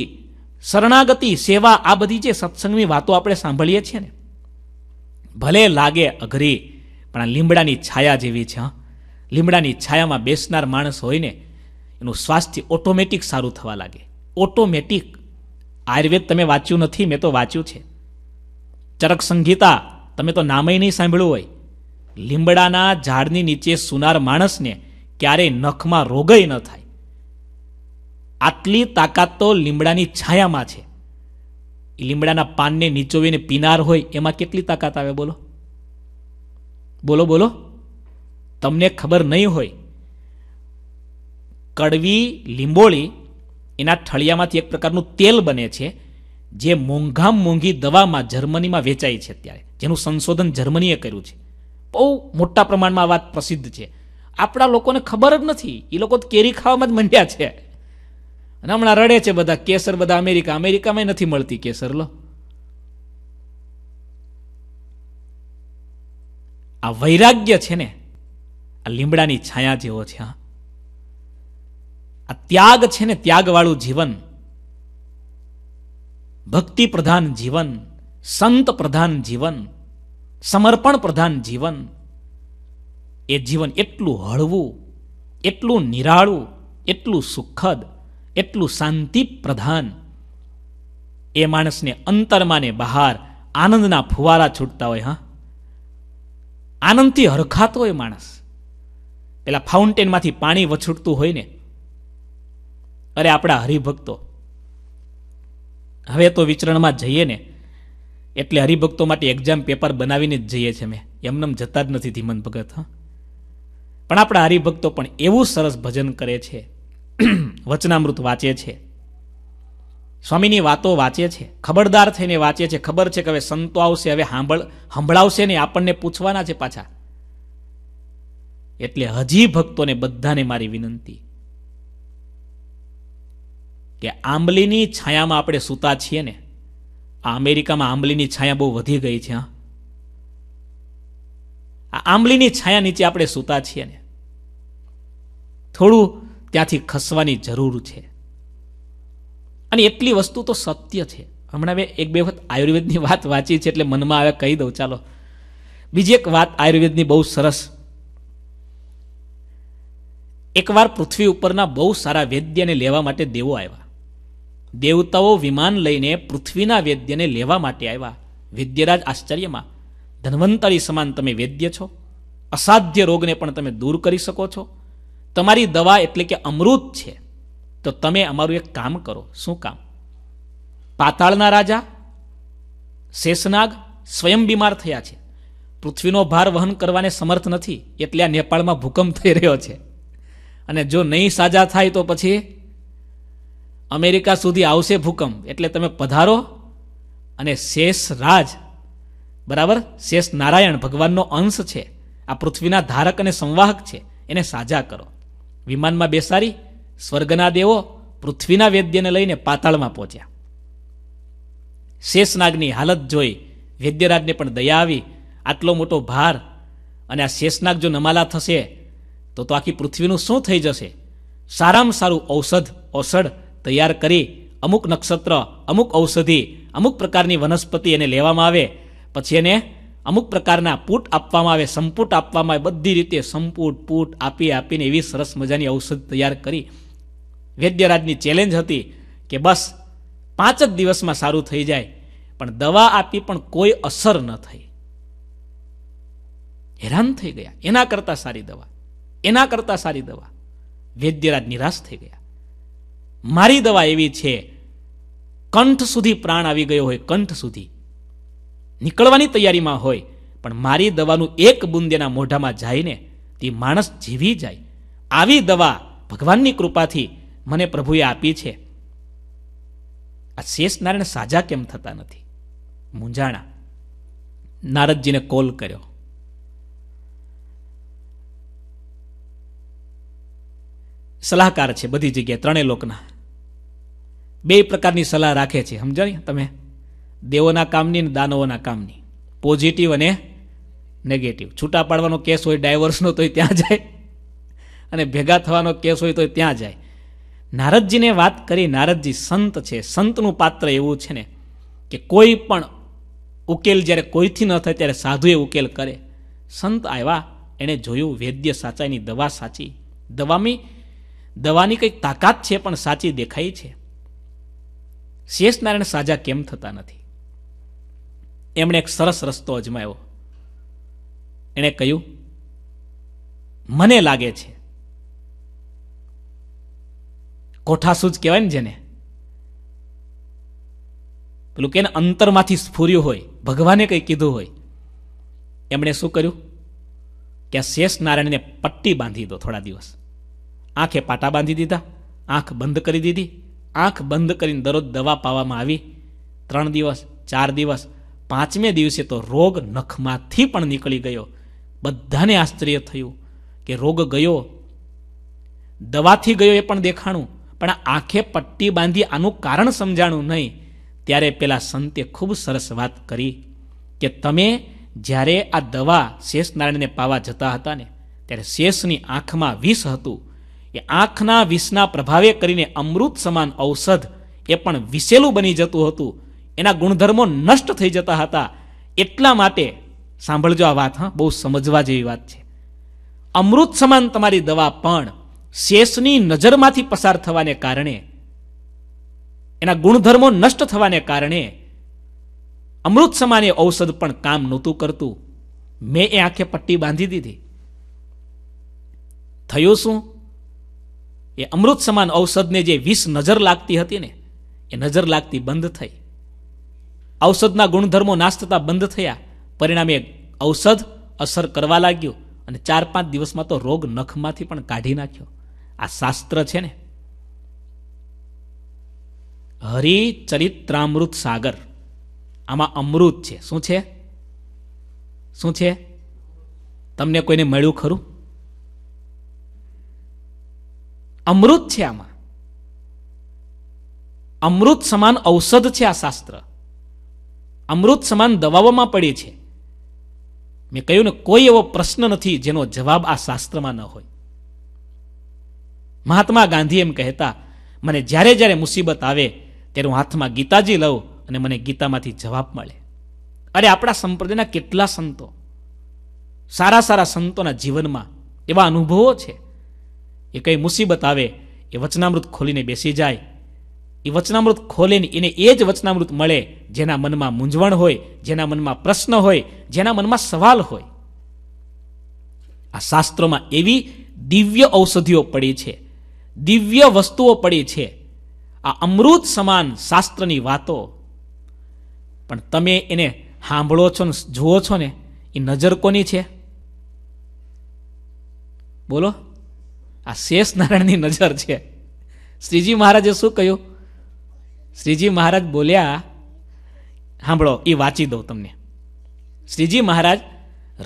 શરણાગતિ સેવા આ બધી જે સત્સંગની વાતો આપણે સાંભળીએ છીએ ને ભલે લાગે અઘરી પણ આ લીમડાની છાયા જેવી છે હા લીમડાની છાયામાં બેસનાર માણસ હોય ને એનું સ્વાસ્થ્ય ઓટોમેટિક સારું થવા લાગે ઓટોમેટિક આયુર્વેદ તમે વાંચ્યું નથી મેં તો વાંચ્યું છે ચરક સંહિતા તમે તો નામે નહીં સાંભળ્યું હોય લીમડાના ઝાડની નીચે સુનાર માણસને ક્યારેય નખમાં રોગય ન થાય આટલી તાકાત તો લીમડાની છાયામાં છે લીમડાના પાનને નીચોવીને પીનાર હોય એમાં કેટલી તાકાત આવે બોલો બોલો બોલો તમને ખબર નહીં હોય કડવી લીંબોળી એના ઠળિયામાંથી એક પ્રકારનું તેલ બને છે જે મોંઘામાં મોંઘી દવામાં જર્મનીમાં વેચાય છે અત્યારે જેનું સંશોધન જર્મનીએ કર્યું છે બહુ મોટા પ્રમાણમાં આ વાત પ્રસિદ્ધ છે આપણા લોકોને ખબર જ નથી એ લોકો કેરી ખાવામાં જ મંડ્યા છે અને હમણાં રડે છે બધા કેસર બધા અમેરિકા અમેરિકામાં નથી મળતી કેસર લો આ વૈરાગ્ય છે ને આ લીમડાની છાયા જેવો છે આ ત્યાગ છે ને ત્યાગવાળું જીવન ભક્તિ પ્રધાન જીવન સંત પ્રધાન જીવન સમર્પણ પ્રધાન જીવન એ જીવન એટલું હળવું એટલું નિરાળું એટલું સુખદ એટલું શાંતિ પ્રધાન એ માણસને અંતરમાં ને બહાર આનંદના ફુવારા છૂટતા હોય હા આનંદથી હરખાતો હોય માણસ પેલા ફાઉન્ટેનમાંથી પાણી વછૂટતું હોય ને અરે આપણા હરિભક્તો હવે તો વિચરણમાં જઈએ ને એટલે હરિભક્તો માટે એક્ઝામ પેપર બનાવીને જ જઈએ છે મેં એમનેમ જતા જ નથી ધીમન ભગત હા પણ આપણા હરિભક્તો પણ એવું સરસ ભજન કરે છે [CLEARS THROAT] વચનામૃત વાંચે છે સ્વામીની વાતો વાંચે છે ખબરદાર થઈને વાંચે છે ખબર છે કે હવે સંતો આવશે હવે સાંભળ સંભળાવશે ને આપણને પૂછવાના છે પાછા એટલે હજી ભક્તોને બધાને મારી વિનંતી કે આંબલીની છાયામાં આપણે સૂતા છીએ ને આ અમેરિકામાં આંબલીની છાયા બહુ વધી ગઈ છે હા આ આંબલીની છાયા નીચે આપણે સૂતા છીએ ને થોડું ત્યાંથી ખસવાની જરૂર છે અને એટલી વસ્તુ તો સત્ય છે હમણાં મેં એક બે વખત આયુર્વેદની વાત વાંચી છે એટલે મનમાં આવે કહી દઉં ચાલો બીજી એક વાત આયુર્વેદની બહુ સરસ એકવાર પૃથ્વી ઉપરના બહુ સારા વૈદ્યને લેવા માટે દેવો આવ્યા દેવતાઓ વિમાન લઈને પૃથ્વીના વૈદ્યને લેવા માટે આવ્યા વૈદ્યરાજ આશ્ચર્યમાં ધન્વંતરી સમાન તમે વૈદ્ય છો અસાધ્ય રોગને પણ તમે દૂર કરી શકો છો તમારી દવા એટલે કે અમૃત છે તો તમે અમારું એક કામ કરો શું કામ પાતાળના રાજા શેષનાગ સ્વયં બીમાર થયા છે પૃથ્વીનો ભાર વહન કરવાને સમર્થ નથી એટલે આ નેપાળમાં ભૂકંપ થઈ રહ્યો છે અને જો નહીં સાજા થાય તો પછી અમેરિકા સુધી આવશે ભૂકંપ એટલે તમે પધારો અને શેષ રાજ બરાબર શેષ નારાયણ ભગવાનનો અંશ છે આ પૃથ્વીના ધારક અને સંવાહક છે એને સાજા કરો વિમાનમાં બેસાડી સ્વર્ગના દેવો પૃથ્વીના વૈદ્યને લઈને પાતાળમાં પહોંચ્યા શેષનાગની હાલત જોઈ વૈદ્યરાજને પણ દયા આવી આટલો મોટો ભાર અને આ શેષનાગ જો નમાલા થશે તો તો આખી પૃથ્વીનું શું થઈ જશે સારામાં સારું ઔષધ ઓસડ તૈયાર કરી અમુક નક્ષત્ર અમુક ઔષધિ અમુક પ્રકારની વનસ્પતિ એને લેવામાં આવે પછી એને અમુક પ્રકારના પૂટ આપવામાં આવે સંપૂટ આપવામાં આવે બધી રીતે સંપૂટ પૂટ આપી આપીને એવી સરસ મજાની ઔષધ તૈયાર કરી વૈદ્યરાજની ચેલેન્જ હતી કે બસ પાંચ જ દિવસમાં સારું થઈ જાય પણ દવા આપી પણ કોઈ અસર ન થઈ હેરાન થઈ ગયા એના કરતાં સારી દવા એના કરતાં સારી દવા વૈદ્યરાજ નિરાશ થઈ ગયા મારી દવા એવી છે કંઠ સુધી પ્રાણ આવી ગયો હોય કંઠ સુધી નીકળવાની તૈયારીમાં હોય પણ મારી દવાનું એક બુંદેના મોઢામાં જાય તે માણસ જીવી જાય આવી દવા ભગવાનની કૃપાથી મને પ્રભુએ આપી છે આ શેષ નારાયણ સાજા કેમ થતા નથી મૂંઝાણા નારદજીને કોલ કર્યો સલાહકાર છે બધી જગ્યાએ ત્રણેય લોકના બે પ્રકારની સલાહ રાખે છે સમજાય તમે દેવોના કામની અને દાનવોના કામની પોઝિટિવ અને નેગેટિવ છૂટા પાડવાનો કેસ હોય ડાયવર્સનો તોય ત્યાં જાય અને ભેગા થવાનો કેસ હોય તોય ત્યાં જાય નારદજીને વાત કરી નારદજી સંત છે સંતનું પાત્ર એવું છે ને કે કોઈ પણ ઉકેલ જ્યારે કોઈથી ન થાય ત્યારે સાધુએ ઉકેલ કરે સંત આવ્યા એણે જોયું વૈદ્ય સાચાઈની દવા સાચી દવામી દવાની કંઈક તાકાત છે પણ સાચી દેખાઈ છે શેષનારાયણ સાજા કેમ થતા નથી એમણે એક સરસ રસ્તો અજમાયો એણે કહ્યું મને લાગે છે કોઠાસૂજ કહેવાય ને જેને પેલું કે અંતરમાંથી સ્ફૂર્યું હોય ભગવાને કંઈ કીધું હોય એમણે શું કર્યું કે આ શેષ નારાયણને પટ્ટી બાંધી દો થોડા દિવસ આંખે પાટા બાંધી દીધા આંખ બંધ કરી દીધી આંખ બંધ કરીને દરરોજ દવા પાવામાં આવી ત્રણ દિવસ ચાર દિવસ પાંચમે દિવસે તો રોગ નખમાંથી પણ નીકળી ગયો બધાને આશ્ચર્ય થયું કે રોગ ગયો દવાથી ગયો એ પણ દેખાણું પણ આંખે પટ્ટી બાંધી આનું કારણ સમજાણું નહીં ત્યારે પેલા સંતે ખૂબ સરસ વાત કરી કે તમે જ્યારે આ દવા શેષનારાયણને પાવા જતા હતા ને ત્યારે શેષની આંખમાં વિષ હતું એ આંખના વિષના પ્રભાવે કરીને અમૃત સમાન ઔષધ એ પણ વિશેલું બની જતું હતું એના ગુણધર્મો નષ્ટ થઈ જતા હતા એટલા માટે સાંભળજો આ વાત હા બહુ સમજવા જેવી વાત છે અમૃત સમાન તમારી દવા પણ શેષની નજરમાંથી પસાર થવાને કારણે એના ગુણધર્મો નષ્ટ થવાને કારણે અમૃત સમાન એ ઔષધ પણ કામ નહોતું કરતું મેં એ આંખે પટ્ટી બાંધી દીધી થયું શું એ અમૃત સમાન ઔષધને જે વિષ નજર લાગતી હતી ને એ નજર લાગતી બંધ થઈ ઔષધના ગુણધર્મો નાશ થતા બંધ થયા પરિણામે ઔષધ અસર કરવા લાગ્યું અને ચાર પાંચ દિવસમાં તો રોગ નખમાંથી પણ કાઢી નાખ્યો આ શાસ્ત્ર છે ને હરિચરિત્રામૃત સાગર આમાં અમૃત છે શું છે શું છે તમને કોઈને મળ્યું ખરું અમૃત છે આમાં અમૃત સમાન ઔષધ છે આ શાસ્ત્ર અમૃત સમાન દવાઓમાં પડે છે મેં કહ્યું ને કોઈ એવો પ્રશ્ન નથી જેનો જવાબ આ શાસ્ત્રમાં ન હોય મહાત્મા ગાંધી એમ કહેતા મને જ્યારે જ્યારે મુસીબત આવે ત્યારે હું હાથમાં ગીતાજી લઉં અને મને ગીતામાંથી જવાબ મળે અરે આપણા સંપ્રદાયના કેટલા સંતો સારા સારા સંતોના જીવનમાં એવા અનુભવો છે એ કંઈ મુસીબત આવે એ વચનામૃત ખોલીને બેસી જાય એ વચનામૃત ખોલીને એને એ જ વચનામૃત મળે જેના મનમાં મૂંઝવણ હોય જેના મનમાં પ્રશ્ન હોય જેના મનમાં સવાલ હોય આ શાસ્ત્રોમાં એવી દિવ્ય ઔષધિઓ પડી છે દિવ્ય વસ્તુઓ પડી છે આ અમૃત સમાન શાસ્ત્રની વાતો પણ તમે એને સાંભળો છો ને જુઓ છો ને એ નજર કોની છે બોલો આ શેષ નારાયણની નજર છે શ્રીજી મહારાજે શું કહ્યું શ્રીજી મહારાજ બોલ્યા સાંભળો એ વાંચી દઉં તમને શ્રીજી મહારાજ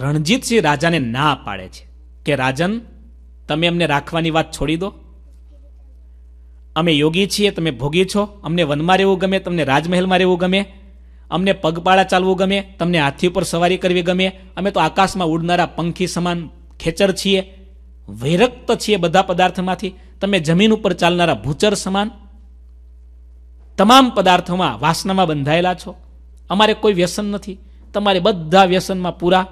રણજીતસિંહ રાજાને ના પાડે છે કે રાજન તમે અમને રાખવાની વાત છોડી દો અમે યોગી છીએ તમે ભોગી છો અમને વનમાં રહેવું ગમે તમને રાજમહેલમાં રહેવું ગમે અમને પગપાળા ચાલવું ગમે તમને હાથી ઉપર સવારી કરવી ગમે અમે તો આકાશમાં ઉડનારા પંખી સમાન ખેચર છીએ વૈરક્ત છીએ બધા પદાર્થમાંથી તમે જમીન ઉપર ચાલનારા ભૂચર સમાન તમામ પદાર્થોમાં વાસનામાં બંધાયેલા છો અમારે કોઈ વ્યસન નથી તમારે બધા વ્યસનમાં પૂરા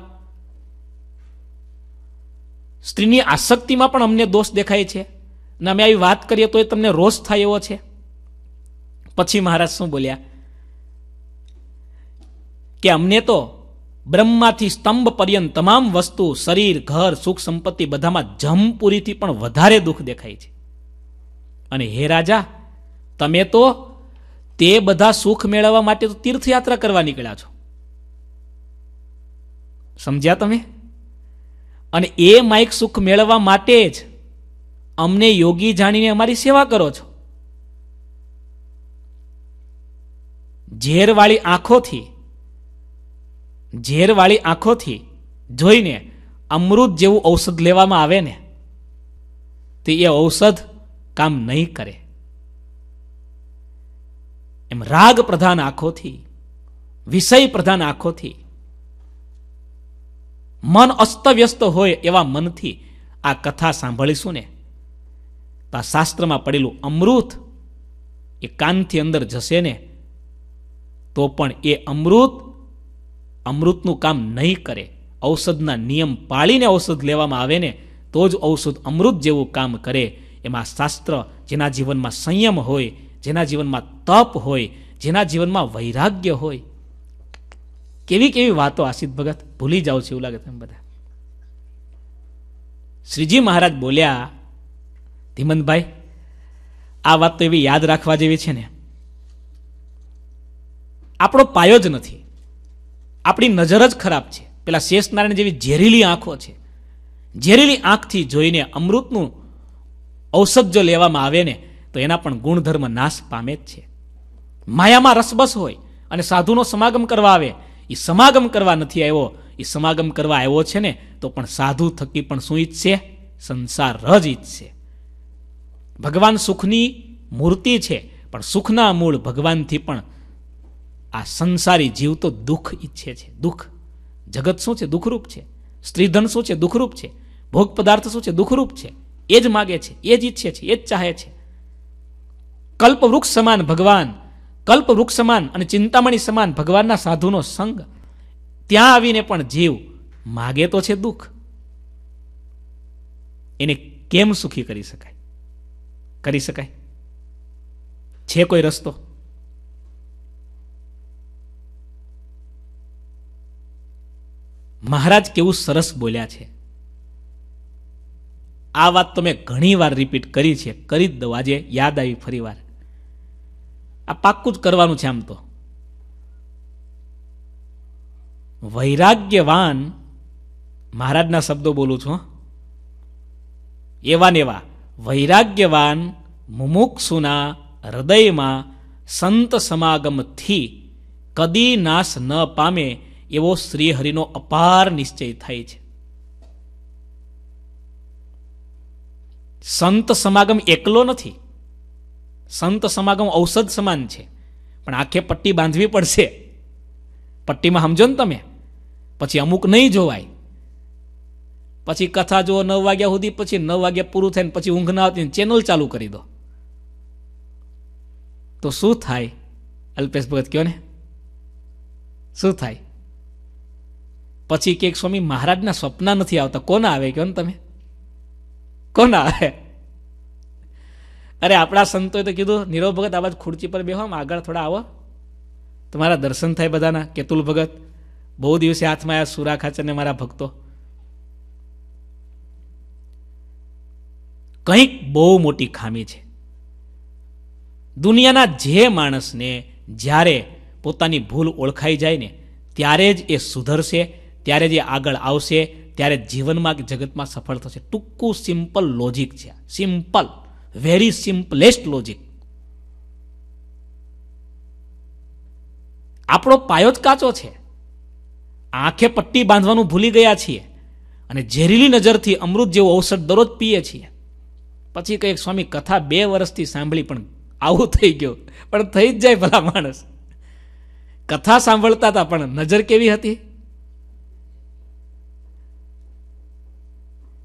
સ્ત્રીની આસક્તિમાં પણ અમને દોષ દેખાય છે અને અમે આવી વાત કરીએ તો એ તમને રોષ થાય એવો છે પછી મહારાજ શું બોલ્યા કે અમને તો બ્રહ્માથી સ્તંભ પર્યંત તમામ વસ્તુ શરીર ઘર સુખ સંપત્તિ બધામાં જમપુરીથી પણ વધારે દુઃખ દેખાય છે અને હે રાજા તમે તો તે બધા સુખ મેળવવા માટે તો તીર્થયાત્રા કરવા નીકળ્યા છો સમજ્યા તમે અને એ માઇક સુખ મેળવવા માટે જ અમને યોગી જાણીને અમારી સેવા કરો છો ઝેરવાળી આંખોથી ઝેરવાળી આંખોથી જોઈને અમૃત જેવું ઔષધ લેવામાં આવે ને તે એ ઔષધ કામ નહીં કરે એમ રાગ પ્રધાન આંખોથી વિષય પ્રધાન આંખોથી મન અસ્તવ્યસ્ત હોય એવા મનથી આ કથા સાંભળીશું ને તો આ શાસ્ત્રમાં પડેલું અમૃત એ કાનથી અંદર જશે ને તો પણ એ અમૃત અમૃતનું કામ નહીં કરે ઔષધના નિયમ પાળીને ઔષધ લેવામાં આવે ને તો જ ઔષધ અમૃત જેવું કામ કરે એમાં શાસ્ત્ર જેના જીવનમાં સંયમ હોય જેના જીવનમાં તપ હોય જેના જીવનમાં વૈરાગ્ય હોય કેવી કેવી વાતો આશિત ભગત ભૂલી જાઓ છે એવું લાગે તમે બધા શ્રીજી મહારાજ બોલ્યા ધીમંતભાઈ આ વાત તો એવી યાદ રાખવા જેવી છે ને આપણો પાયો જ નથી આપણી નજર જ ખરાબ છે પેલા શેષનારાયણ જેવી ઝેરીલી આંખો છે ઝેરીલી આંખથી જોઈને અમૃતનું ઔષધ જો લેવામાં આવે ને તો એના પણ ગુણધર્મ નાશ પામે જ છે માયામાં રસબસ હોય અને સાધુનો સમાગમ કરવા આવે એ સમાગમ કરવા નથી આવ્યો એ સમાગમ કરવા આવ્યો છે ને તો પણ સાધુ થકી પણ શું ઈચ્છે સંસાર જ ઈચ્છશે ભગવાન સુખની મૂર્તિ છે પણ સુખના મૂળ ભગવાનથી પણ આ સંસારી જીવ તો દુઃખ ઈચ્છે છે દુઃખ જગત શું છે દુઃખરૂપ છે સ્ત્રીધન શું છે દુઃખરૂપ છે ભોગ પદાર્થ શું છે દુઃખરૂપ છે એ જ માગે છે એ જ ઈચ્છે છે એ જ ચાહે છે કલ્પ વૃક્ષ સમાન ભગવાન કલ્પ વૃક્ષ સમાન અને ચિંતામણી સમાન ભગવાનના સાધુનો સંગ ત્યાં આવીને પણ જીવ માગે તો છે દુઃખ એને કેમ સુખી કરી શકાય કરી શકાય છે કોઈ રસ્તો મહારાજ કેવું સરસ બોલ્યા છે આ વાત તો મેં ઘણી વાર રિપીટ કરી છે કરી જ દઉં આજે યાદ આવી ફરી વાર આ પાક્કું જ કરવાનું છે આમ તો વૈરાગ્યવાન મહારાજના શબ્દો બોલું છું એવા ને એવા વૈરાગ્યવાન મુમુક્ષુના હૃદયમાં સંત સમાગમથી કદી નાશ ન પામે એવો શ્રીહરિનો અપાર નિશ્ચય થાય છે સંત સમાગમ એકલો નથી સંત સમાગમ ઔષધ સમાન છે પણ આખે પટ્ટી બાંધવી પડશે પટ્ટીમાં સમજો ને તમે પછી અમુક નહીં જોવાય પછી કથા જો નવ વાગ્યા સુધી પછી નવ વાગ્યા પૂરું થાય ને પછી ઊંઘ ના આવતી ચેનલ ચાલુ કરી દો તો શું થાય અલ્પેશ ભગત કયો ને શું થાય પછી કે સ્વામી મહારાજના સ્વપ્ન નથી આવતા કોના આવે કહો ને તમે કોના આવે અરે આપણા સંતોએ તો કીધું નીરવ ભગત આ બાજુ ખુરચી પર બેહો આગળ થોડા આવો તમારા દર્શન થાય બધાના કેતુલ ભગત બહુ દિવસે હાથમાં આવ્યા સુરા ખાચરને મારા ભક્તો કંઈક બહુ મોટી ખામી છે દુનિયાના જે માણસને જ્યારે પોતાની ભૂલ ઓળખાઈ જાય ને ત્યારે જ એ સુધરશે ત્યારે જે આગળ આવશે ત્યારે જીવનમાં કે જગતમાં સફળ થશે ટૂંકું સિમ્પલ લોજિક છે સિમ્પલ વેરી સિમ્પલેસ્ટ લોજિક આપણો પાયો જ કાચો છે આંખે પટ્ટી બાંધવાનું ભૂલી ગયા છીએ અને ઝેરીલી નજરથી અમૃત જેવું ઔષધ દરરોજ પીએ છીએ પછી કંઈક સ્વામી કથા બે વર્ષથી સાંભળી પણ આવું થઈ ગયું પણ થઈ જ જાય ભલા માણસ કથા સાંભળતા હતા પણ નજર કેવી હતી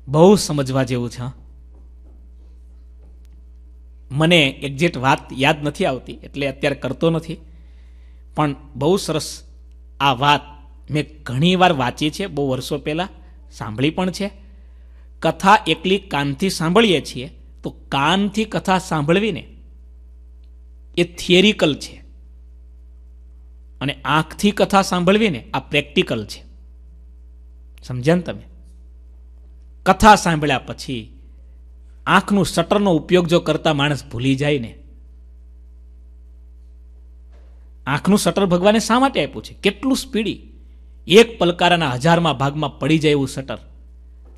બહુ સમજવા જેવું છે મને એક્ઝેક્ટ વાત યાદ નથી આવતી એટલે અત્યારે કરતો નથી પણ બહુ સરસ આ વાત મેં ઘણી વાર વાંચી છે બહુ વર્ષો પહેલાં સાંભળી પણ છે કથા એકલી કાનથી સાંભળીએ છીએ તો કાનથી કથા સાંભળવીને એ થિયરિકલ છે અને આંખથી કથા સાંભળવીને આ પ્રેક્ટિકલ છે સમજ્યા ને તમે કથા સાંભળ્યા પછી આંખનું શટરનો ઉપયોગ જો કરતા માણસ ભૂલી જાય ને આંખનું શટર ભગવાને શા માટે આપ્યું છે કેટલું સ્પીડી એક પલકારાના હજારમાં ભાગમાં પડી જાય એવું શટર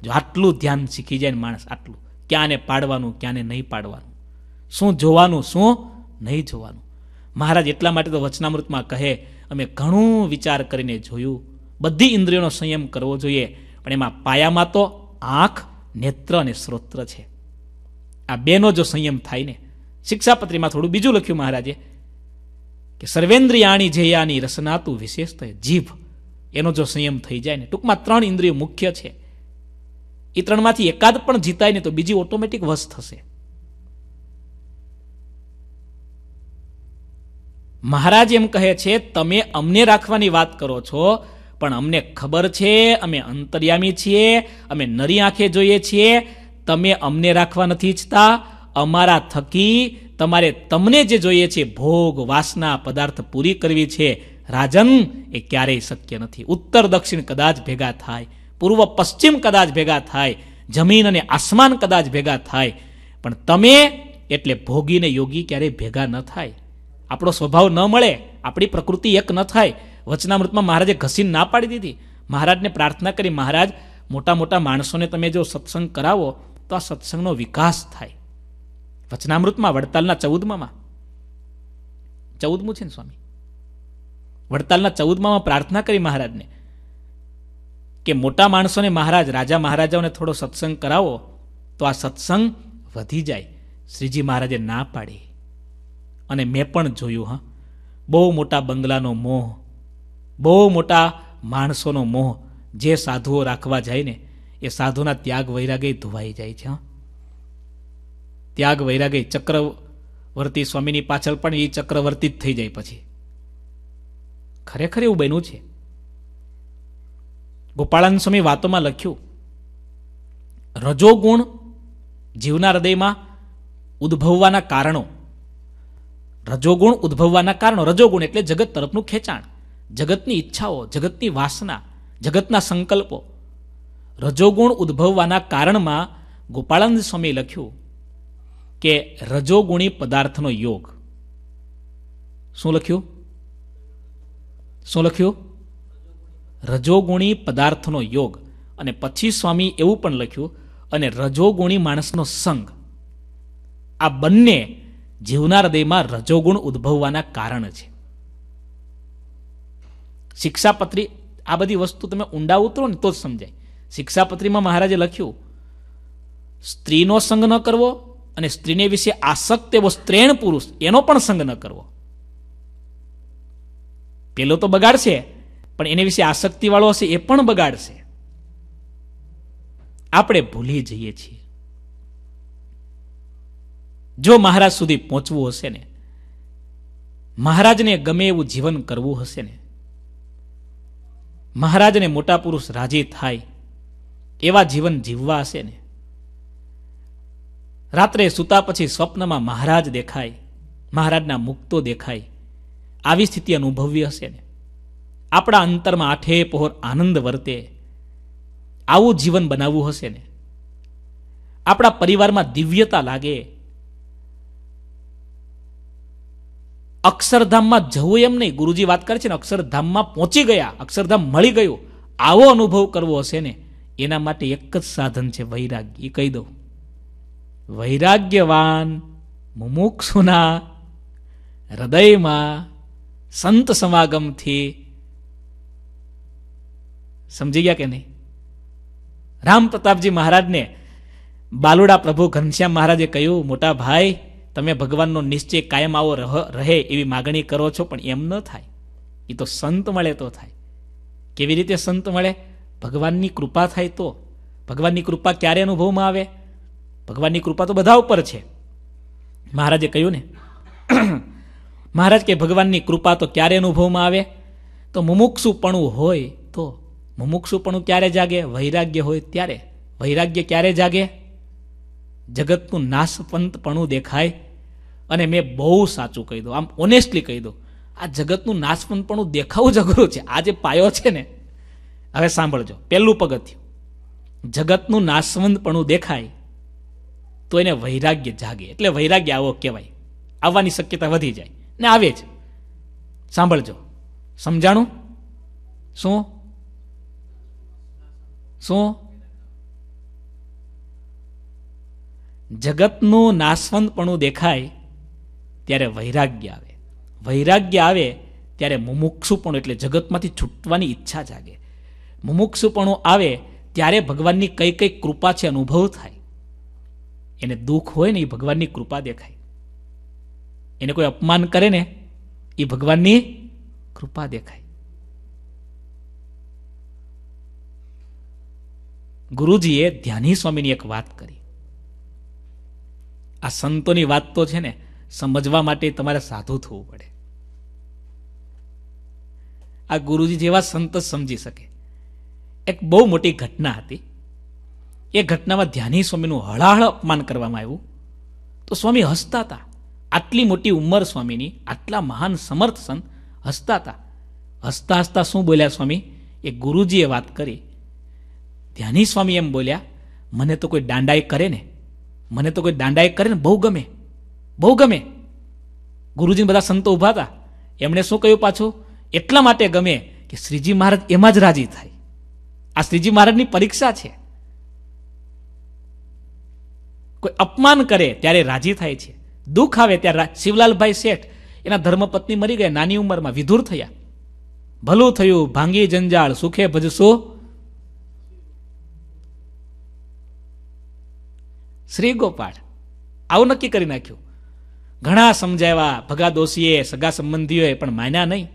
જો આટલું ધ્યાન શીખી જાય ને માણસ આટલું ક્યાંને પાડવાનું ક્યાંને નહીં પાડવાનું શું જોવાનું શું નહીં જોવાનું મહારાજ એટલા માટે તો વચનામૃતમાં કહે અમે ઘણું વિચાર કરીને જોયું બધી ઇન્દ્રિયોનો સંયમ કરવો જોઈએ પણ એમાં પાયામાં તો આંખ નેત્ર અને શ્રોત્ર છે આ બેનો જો સંયમ થાય ને શિક્ષાપત્રીમાં થોડું બીજું લખ્યું મહારાજે કે સર્વેન્દ્રિયાણી જેયાની રસનાતું વિશેષત જીભ એનો જો સંયમ થઈ જાય ને ટૂંકમાં ત્રણ ઇન્દ્રિયો મુખ્ય છે એ ત્રણમાંથી એકાદ પણ જીતાય ને તો બીજી ઓટોમેટિક વશ થશે મહારાજ એમ કહે છે તમે અમને રાખવાની વાત કરો છો પણ અમને ખબર છે અમે અંતર્યામી છીએ અમે નરી આંખે જોઈએ છીએ તમે અમને રાખવા નથી ઈચ્છતા અમારા થકી તમારે તમને જે જોઈએ છે ભોગ વાસના પદાર્થ પૂરી કરવી છે રાજન એ ક્યારેય શક્ય નથી ઉત્તર દક્ષિણ કદાચ ભેગા થાય પૂર્વ પશ્ચિમ કદાચ ભેગા થાય જમીન અને આસમાન કદાચ ભેગા થાય પણ તમે એટલે ભોગીને યોગી ક્યારેય ભેગા ન થાય આપણો સ્વભાવ ન મળે આપણી પ્રકૃતિ એક ન થાય વચનામૃતમાં મહારાજે ઘસીને ના પાડી દીધી મહારાજને પ્રાર્થના કરી મહારાજ મોટા મોટા માણસોને તમે જો સત્સંગ કરાવો તો આ સત્સંગનો વિકાસ થાય વચનામૃતમાં વડતાલના ચૌદમાં ચૌદમું છે ને સ્વામી વડતાલના ચૌદમાં પ્રાર્થના કરી મહારાજને કે મોટા માણસોને મહારાજ રાજા મહારાજાઓને થોડો સત્સંગ કરાવો તો આ સત્સંગ વધી જાય શ્રીજી મહારાજે ના પાડી અને મેં પણ જોયું હા બહુ મોટા બંગલાનો મોહ બહુ મોટા માણસોનો મોહ જે સાધુઓ રાખવા જાય ને એ સાધુના ત્યાગ વૈરાગે ધોવાઈ જાય છે ત્યાગ વૈરાગે ચક્રવર્તી સ્વામીની પાછળ પણ એ ચક્રવર્તી જ થઈ જાય પછી ખરેખર એવું બન્યું છે ગોપાળાન સ્વામી વાતોમાં લખ્યું રજોગુણ જીવના હૃદયમાં ઉદ્ભવવાના કારણો રજોગુણ ઉદ્ભવવાના કારણો રજોગુણ એટલે જગત તરફનું ખેંચાણ જગતની ઈચ્છાઓ જગતની વાસના જગતના સંકલ્પો રજોગુણ ઉદ્ભવવાના કારણમાં ગોપાળાનંદ સ્વામી લખ્યું કે રજોગુણી પદાર્થનો યોગ શું લખ્યું શું લખ્યું રજોગુણી પદાર્થનો યોગ અને પછી સ્વામી એવું પણ લખ્યું અને રજોગુણી માણસનો સંગ આ બંને જીવના હૃદયમાં રજોગુણ ઉદ્ભવવાના કારણ છે શિક્ષાપત્રી આ બધી વસ્તુ તમે ઊંડા ઉતરો ને તો જ સમજાય શિક્ષાપત્રીમાં મહારાજે લખ્યું સ્ત્રીનો સંગ ન કરવો અને સ્ત્રીને વિશે આસક્ત એવો સ્ત્રેણ પુરુષ એનો પણ સંગ ન કરવો પેલો તો બગાડશે પણ એને વિશે વાળો હશે એ પણ બગાડશે આપણે ભૂલી જઈએ છીએ જો મહારાજ સુધી પહોંચવું હશે ને મહારાજને ગમે એવું જીવન કરવું હશે ને મહારાજને મોટા પુરુષ રાજી થાય એવા જીવન જીવવા હશે ને રાત્રે સૂતા પછી સ્વપ્નમાં મહારાજ દેખાય મહારાજના મુક્તો દેખાય આવી સ્થિતિ અનુભવવી હશે ને આપણા અંતરમાં આઠે પહોર આનંદ વર્તે આવું જીવન બનાવવું હશે ને આપણા પરિવારમાં દિવ્યતા લાગે અક્ષરધામમાં જવું એમ નહીં ગુરુજી વાત કરે છે ને અક્ષરધામમાં પહોંચી ગયા અક્ષરધામ મળી ગયું આવો અનુભવ કરવો હશે ને એના માટે એક જ સાધન છે વૈરાગ્ય એ કહી દઉં વૈરાગ્યવાન મુમુક્ષુના હૃદયમાં સંત સમાગમથી સમજી ગયા કે નહીં રામ પ્રતાપજી મહારાજને બાલુડા પ્રભુ ઘનશ્યામ મહારાજે કહ્યું મોટા ભાઈ તમે ભગવાનનો નિશ્ચય કાયમ આવો રહે એવી માગણી કરો છો પણ એમ ન થાય એ તો સંત મળે તો થાય કેવી રીતે સંત મળે ભગવાનની કૃપા થાય તો ભગવાનની કૃપા ક્યારે અનુભવમાં આવે ભગવાનની કૃપા તો બધા ઉપર છે મહારાજે કહ્યું ને [CLEARS THROAT] મહારાજ કે ભગવાનની કૃપા તો ક્યારે અનુભવમાં આવે તો મુમુક્ષુપણું હોય તો મુમુક્ષુપણું ક્યારે જાગે વૈરાગ્ય હોય ત્યારે વૈરાગ્ય ક્યારે જાગે જગતનું નાશવંતપણું દેખાય અને મેં બહુ સાચું કહી દઉં આમ ઓનેસ્ટલી કહી દઉં આ જગતનું નાશવંતપણું દેખાવું જ છે આ જે પાયો છે ને હવે સાંભળજો પહેલું પગથિયું જગતનું નાશવંતપણું દેખાય તો એને વૈરાગ્ય જાગે એટલે વૈરાગ્ય આવો કહેવાય આવવાની શક્યતા વધી જાય ને આવે જ સાંભળજો સમજાણું શું શું જગતનું નાશવંતપણું દેખાય ત્યારે વૈરાગ્ય આવે વૈરાગ્ય આવે ત્યારે મુમુક્ષુપણું એટલે જગતમાંથી છૂટવાની ઈચ્છા જાગે મુમુક્ષુપણું આવે ત્યારે ભગવાનની કઈ કઈ કૃપા છે અનુભવ થાય એને દુઃખ હોય ને એ ભગવાનની કૃપા દેખાય એને કોઈ અપમાન કરે ને એ ભગવાનની કૃપા દેખાય ગુરુજીએ ધ્યાની સ્વામીની એક વાત કરી આ સંતોની વાત તો છે ને સમજવા માટે તમારે સાધુ થવું પડે આ ગુરુજી જેવા સંત સમજી શકે એક બહુ મોટી ઘટના હતી એ ઘટનામાં ધ્યાની સ્વામીનું હળાહળ અપમાન કરવામાં આવ્યું તો સ્વામી હસતા હતા આટલી મોટી ઉંમર સ્વામીની આટલા મહાન સમર્થ સંત હસતા હતા હસતા હસતા શું બોલ્યા સ્વામી એ ગુરુજીએ વાત કરી ધ્યાની સ્વામી એમ બોલ્યા મને તો કોઈ દાંડાઈ કરે ને મને તો કોઈ દાંડા એક કરે ને બહુ ગમે બહુ ગમે ગુરુજીને બધા સંતો ઊભા હતા એમણે શું કહ્યું પાછું એટલા માટે ગમે કે શ્રીજી મહારાજ એમાં જ રાજી થાય આ શ્રીજી મહારાજની પરીક્ષા છે કોઈ અપમાન કરે ત્યારે રાજી થાય છે દુઃખ આવે ત્યારે શિવલાલભાઈ શેઠ એના ધર્મપત્ની મરી ગયા નાની ઉંમરમાં વિધુર થયા ભલું થયું ભાંગી જંજાળ સુખે ભજશો શ્રી ગોપાળ આવું નક્કી કરી નાખ્યું ઘણા સમજાવ્યા ભગા દોશીએ સગા સંબંધીઓએ પણ માન્યા નહીં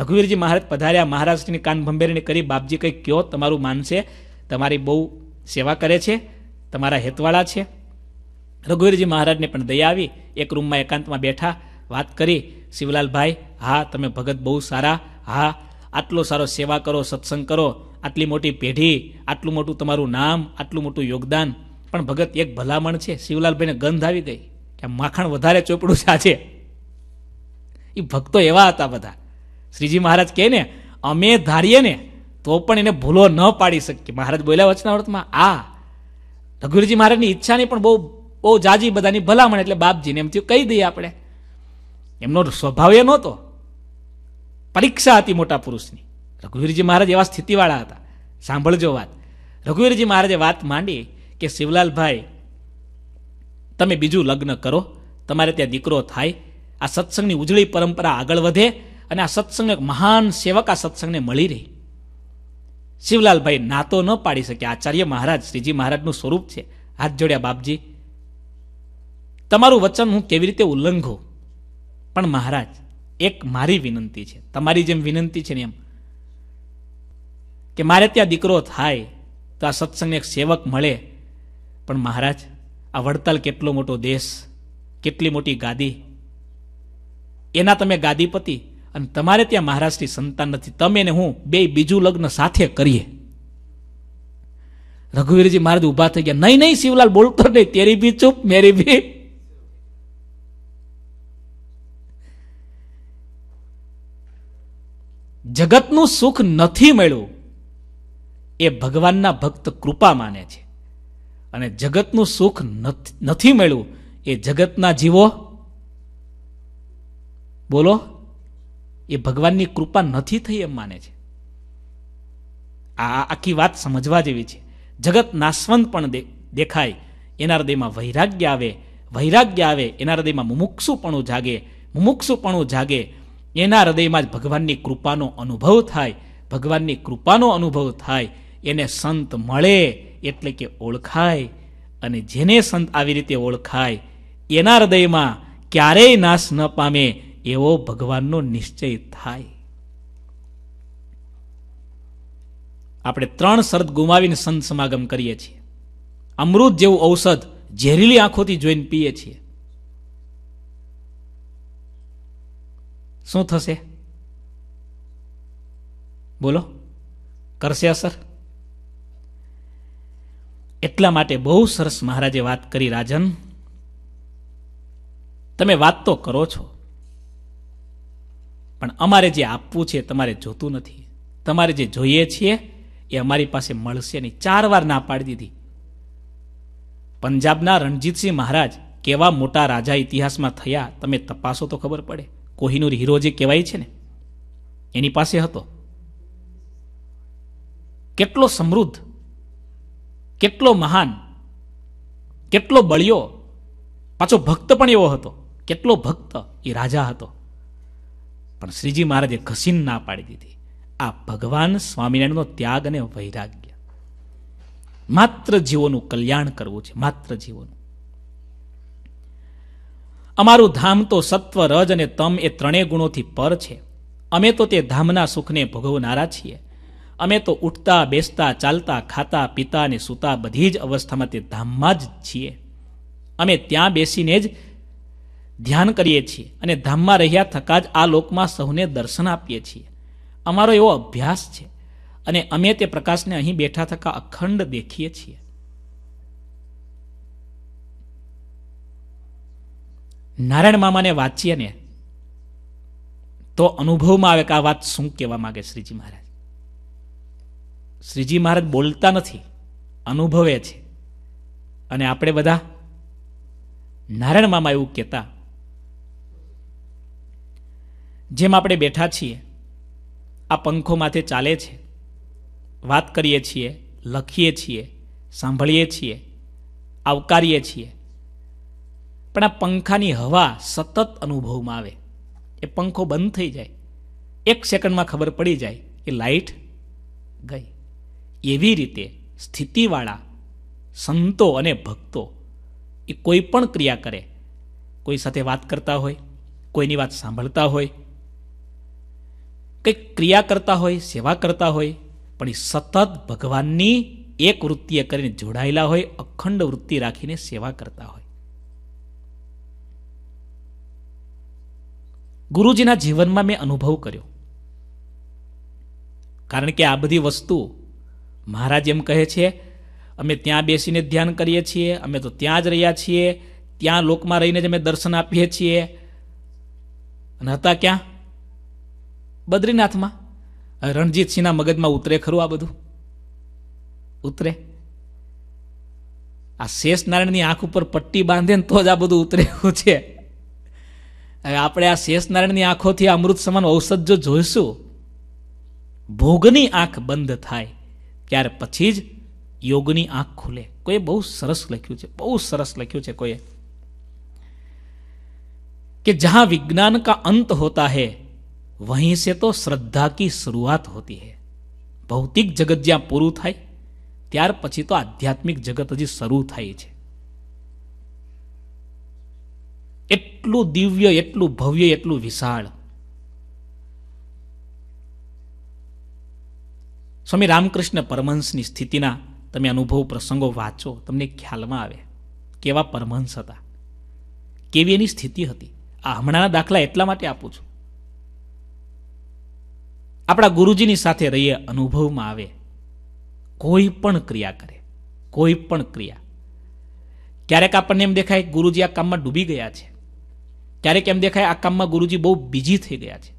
રઘુવીરજી મહારાજ પધાર્યા મહારાષ્ટ્રની કાન ભંભેરીને કરી બાપજી કંઈક કયો તમારું માનશે તમારી બહુ સેવા કરે છે તમારા હેતવાળા છે રઘુવીરજી મહારાજને પણ દયા આવી એક રૂમમાં એકાંતમાં બેઠા વાત કરી શિવલાલભાઈ હા તમે ભગત બહુ સારા હા આટલો સારો સેવા કરો સત્સંગ કરો આટલી મોટી પેઢી આટલું મોટું તમારું નામ આટલું મોટું યોગદાન પણ ભગત એક ભલામણ છે શિવલાલભાઈને ગંધ આવી ગઈ કે માખણ વધારે ચોપડું સાચે એ ભક્તો એવા હતા બધા શ્રીજી મહારાજ કહે ને અમે ધારીએ ને તો પણ એને ભૂલો ન પાડી શકીએ મહારાજ બોલ્યા વચનાવૃતમાં આ રઘુવીરજી મહારાજની ઈચ્છાની પણ બહુ બહુ જાજી બધાની ભલામણ એટલે બાપજીને એમ થયું કહી દઈએ આપણે એમનો સ્વભાવ એ નહોતો પરીક્ષા હતી મોટા પુરુષની રઘુવીરજી મહારાજ એવા સ્થિતિવાળા હતા સાંભળજો વાત રઘુવીરજી મહારાજે વાત માંડી કે શિવલાલભાઈ તમે બીજું લગ્ન કરો તમારે ત્યાં દીકરો થાય આ સત્સંગની ઉજળી પરંપરા આગળ વધે અને આ સત્સંગ એક મહાન સેવક આ સત્સંગને મળી રહી શિવલાલભાઈ ના તો ન પાડી શકે આચાર્ય મહારાજ શ્રીજી મહારાજનું સ્વરૂપ છે હાથ જોડ્યા બાપજી તમારું વચન હું કેવી રીતે ઉલ્લંઘું પણ મહારાજ એક મારી વિનંતી છે તમારી જેમ વિનંતી છે ને એમ કે મારે ત્યાં દીકરો થાય તો આ સત્સંગને એક સેવક મળે પણ મહારાજ આ વડતાલ કેટલો મોટો દેશ કેટલી મોટી ગાદી એના તમે ગાદીપતિ અને તમારે ત્યાં મહારાષ્ટ્રની સંતાન નથી તમે ને હું બે બીજું લગ્ન સાથે કરીએ રઘુવીરજી મહારાજ ઊભા થઈ ગયા નહીં નહીં શિવલાલ બોલતો નહીં તેરી બી ચૂપ મેરી બી જગતનું સુખ નથી મળ્યું એ ભગવાનના ભક્ત કૃપા માને છે અને જગતનું સુખ નથી મળ્યું એ જગતના જીવો બોલો એ ભગવાનની કૃપા નથી થઈ એમ માને છે આ આખી વાત સમજવા જેવી છે જગત નાસવંત પણ દેખાય એના હૃદયમાં વૈરાગ્ય આવે વૈરાગ્ય આવે એના હૃદયમાં મુમુક્ષુપણું જાગે મુમુક્ષુપણું જાગે એના હૃદયમાં જ ભગવાનની કૃપાનો અનુભવ થાય ભગવાનની કૃપાનો અનુભવ થાય એને સંત મળે એટલે કે ઓળખાય અને જેને સંત આવી રીતે ઓળખાય એના હૃદયમાં ક્યારેય નાશ ન પામે એવો ભગવાનનો નિશ્ચય થાય આપણે ત્રણ શરત ગુમાવીને સંત સમાગમ કરીએ છીએ અમૃત જેવું ઔષધ ઝેરીલી આંખોથી જોઈને પીએ છીએ શું થશે બોલો કરશે અસર એટલા માટે બહુ સરસ મહારાજે વાત કરી રાજન તમે વાત તો કરો છો પણ અમારે જે આપવું છે તમારે જોતું નથી તમારે જે જોઈએ છીએ એ અમારી પાસે મળશે નહીં ચાર વાર ના પાડી દીધી પંજાબના રણજીતસિંહ મહારાજ કેવા મોટા રાજા ઇતિહાસમાં થયા તમે તપાસો તો ખબર પડે કોહિનૂર હીરો જે કહેવાય છે ને એની પાસે હતો કેટલો સમૃદ્ધ કેટલો મહાન કેટલો બળિયો પાછો ભક્ત પણ એવો હતો કેટલો ભક્ત એ રાજા હતો પણ શ્રીજી મહારાજે ઘસીન ના પાડી દીધી આ ભગવાન સ્વામિનારાયણનો ત્યાગ અને વૈરાગ્ય માત્ર જીવોનું કલ્યાણ કરવું છે માત્ર જીવોનું અમારું ધામ તો સત્વ રજ અને તમ એ ત્રણેય ગુણોથી પર છે અમે તો તે ધામના સુખને ભોગવનારા છીએ અમે તો ઉઠતા બેસતા ચાલતા ખાતા પીતા અને સૂતા બધી જ અવસ્થામાં તે ધામમાં જ છીએ અમે ત્યાં બેસીને જ ધ્યાન કરીએ છીએ અને ધામમાં રહ્યા થકા જ આ લોકમાં સૌને દર્શન આપીએ છીએ અમારો એવો અભ્યાસ છે અને અમે તે પ્રકાશને અહીં બેઠા થકા અખંડ દેખીએ છીએ નારાયણ મામાને વાંચીએ ને તો અનુભવમાં આવે કે આ વાત શું કહેવા માગે શ્રીજી મહારાજ શ્રીજી મહારાજ બોલતા નથી અનુભવે છે અને આપણે બધા નારાયણ મામા એવું કહેતા જેમ આપણે બેઠા છીએ આ પંખો માથે ચાલે છે વાત કરીએ છીએ લખીએ છીએ સાંભળીએ છીએ આવકારીએ છીએ પણ આ પંખાની હવા સતત અનુભવમાં આવે એ પંખો બંધ થઈ જાય એક સેકન્ડમાં ખબર પડી જાય કે લાઈટ ગઈ એવી રીતે સ્થિતિવાળા સંતો અને ભક્તો એ કોઈ પણ ક્રિયા કરે કોઈ સાથે વાત કરતા હોય કોઈની વાત સાંભળતા હોય કંઈક ક્રિયા કરતા હોય સેવા કરતા હોય પણ એ સતત ભગવાનની એક વૃત્તિએ કરીને જોડાયેલા હોય અખંડ વૃત્તિ રાખીને સેવા કરતા હોય ગુરુજીના જીવનમાં મેં અનુભવ કર્યો કારણ કે આ બધી વસ્તુ મહારાજ એમ કહે છે અમે ત્યાં બેસીને ધ્યાન કરીએ છીએ અમે તો ત્યાં જ રહ્યા છીએ ત્યાં લોકમાં રહીને જ અમે દર્શન આપીએ છીએ અને હતા ક્યાં બદ્રીનાથમાં રણજીતસિંહના મગજમાં ઉતરે ખરું આ બધું ઉતરે આ શેષનારાયણની આંખ ઉપર પટ્ટી બાંધે ને તો જ આ બધું ઉતરેવું છે હવે આપણે આ શેષનારાયણની આંખોથી અમૃત સમાન ઔષધ જો જોઈશું ભોગની આંખ બંધ થાય यार पछिज योगनी आंख खुले कोई बहुत सरस લખ્યો છે બહુ સરસ લખ્યો છે કોઈ કે જ્યાં વિજ્ઞાન કા અંત હોતા હે વહી સે તો શ્રદ્ધા કી શુરુઆત હોતી હે ભૌતિક જગત જ્યાં પૂરો થાય ત્યાર પછી તો આધ્યાત્મિક જગત હી શુરુ થાય છે એટલું દિવ્ય એટલું ભવ્ય એટલું વિશાળ સ્વામી રામકૃષ્ણ પરમહંસની સ્થિતિના તમે અનુભવ પ્રસંગો વાંચો તમને ખ્યાલમાં આવે કેવા પરમહંસ હતા કેવી એની સ્થિતિ હતી આ હમણાંના દાખલા એટલા માટે આપું છું આપણા ગુરુજીની સાથે રહીએ અનુભવમાં આવે કોઈ પણ ક્રિયા કરે કોઈ પણ ક્રિયા ક્યારેક આપણને એમ દેખાય ગુરુજી આ કામમાં ડૂબી ગયા છે ક્યારેક એમ દેખાય આ કામમાં ગુરુજી બહુ બીજી થઈ ગયા છે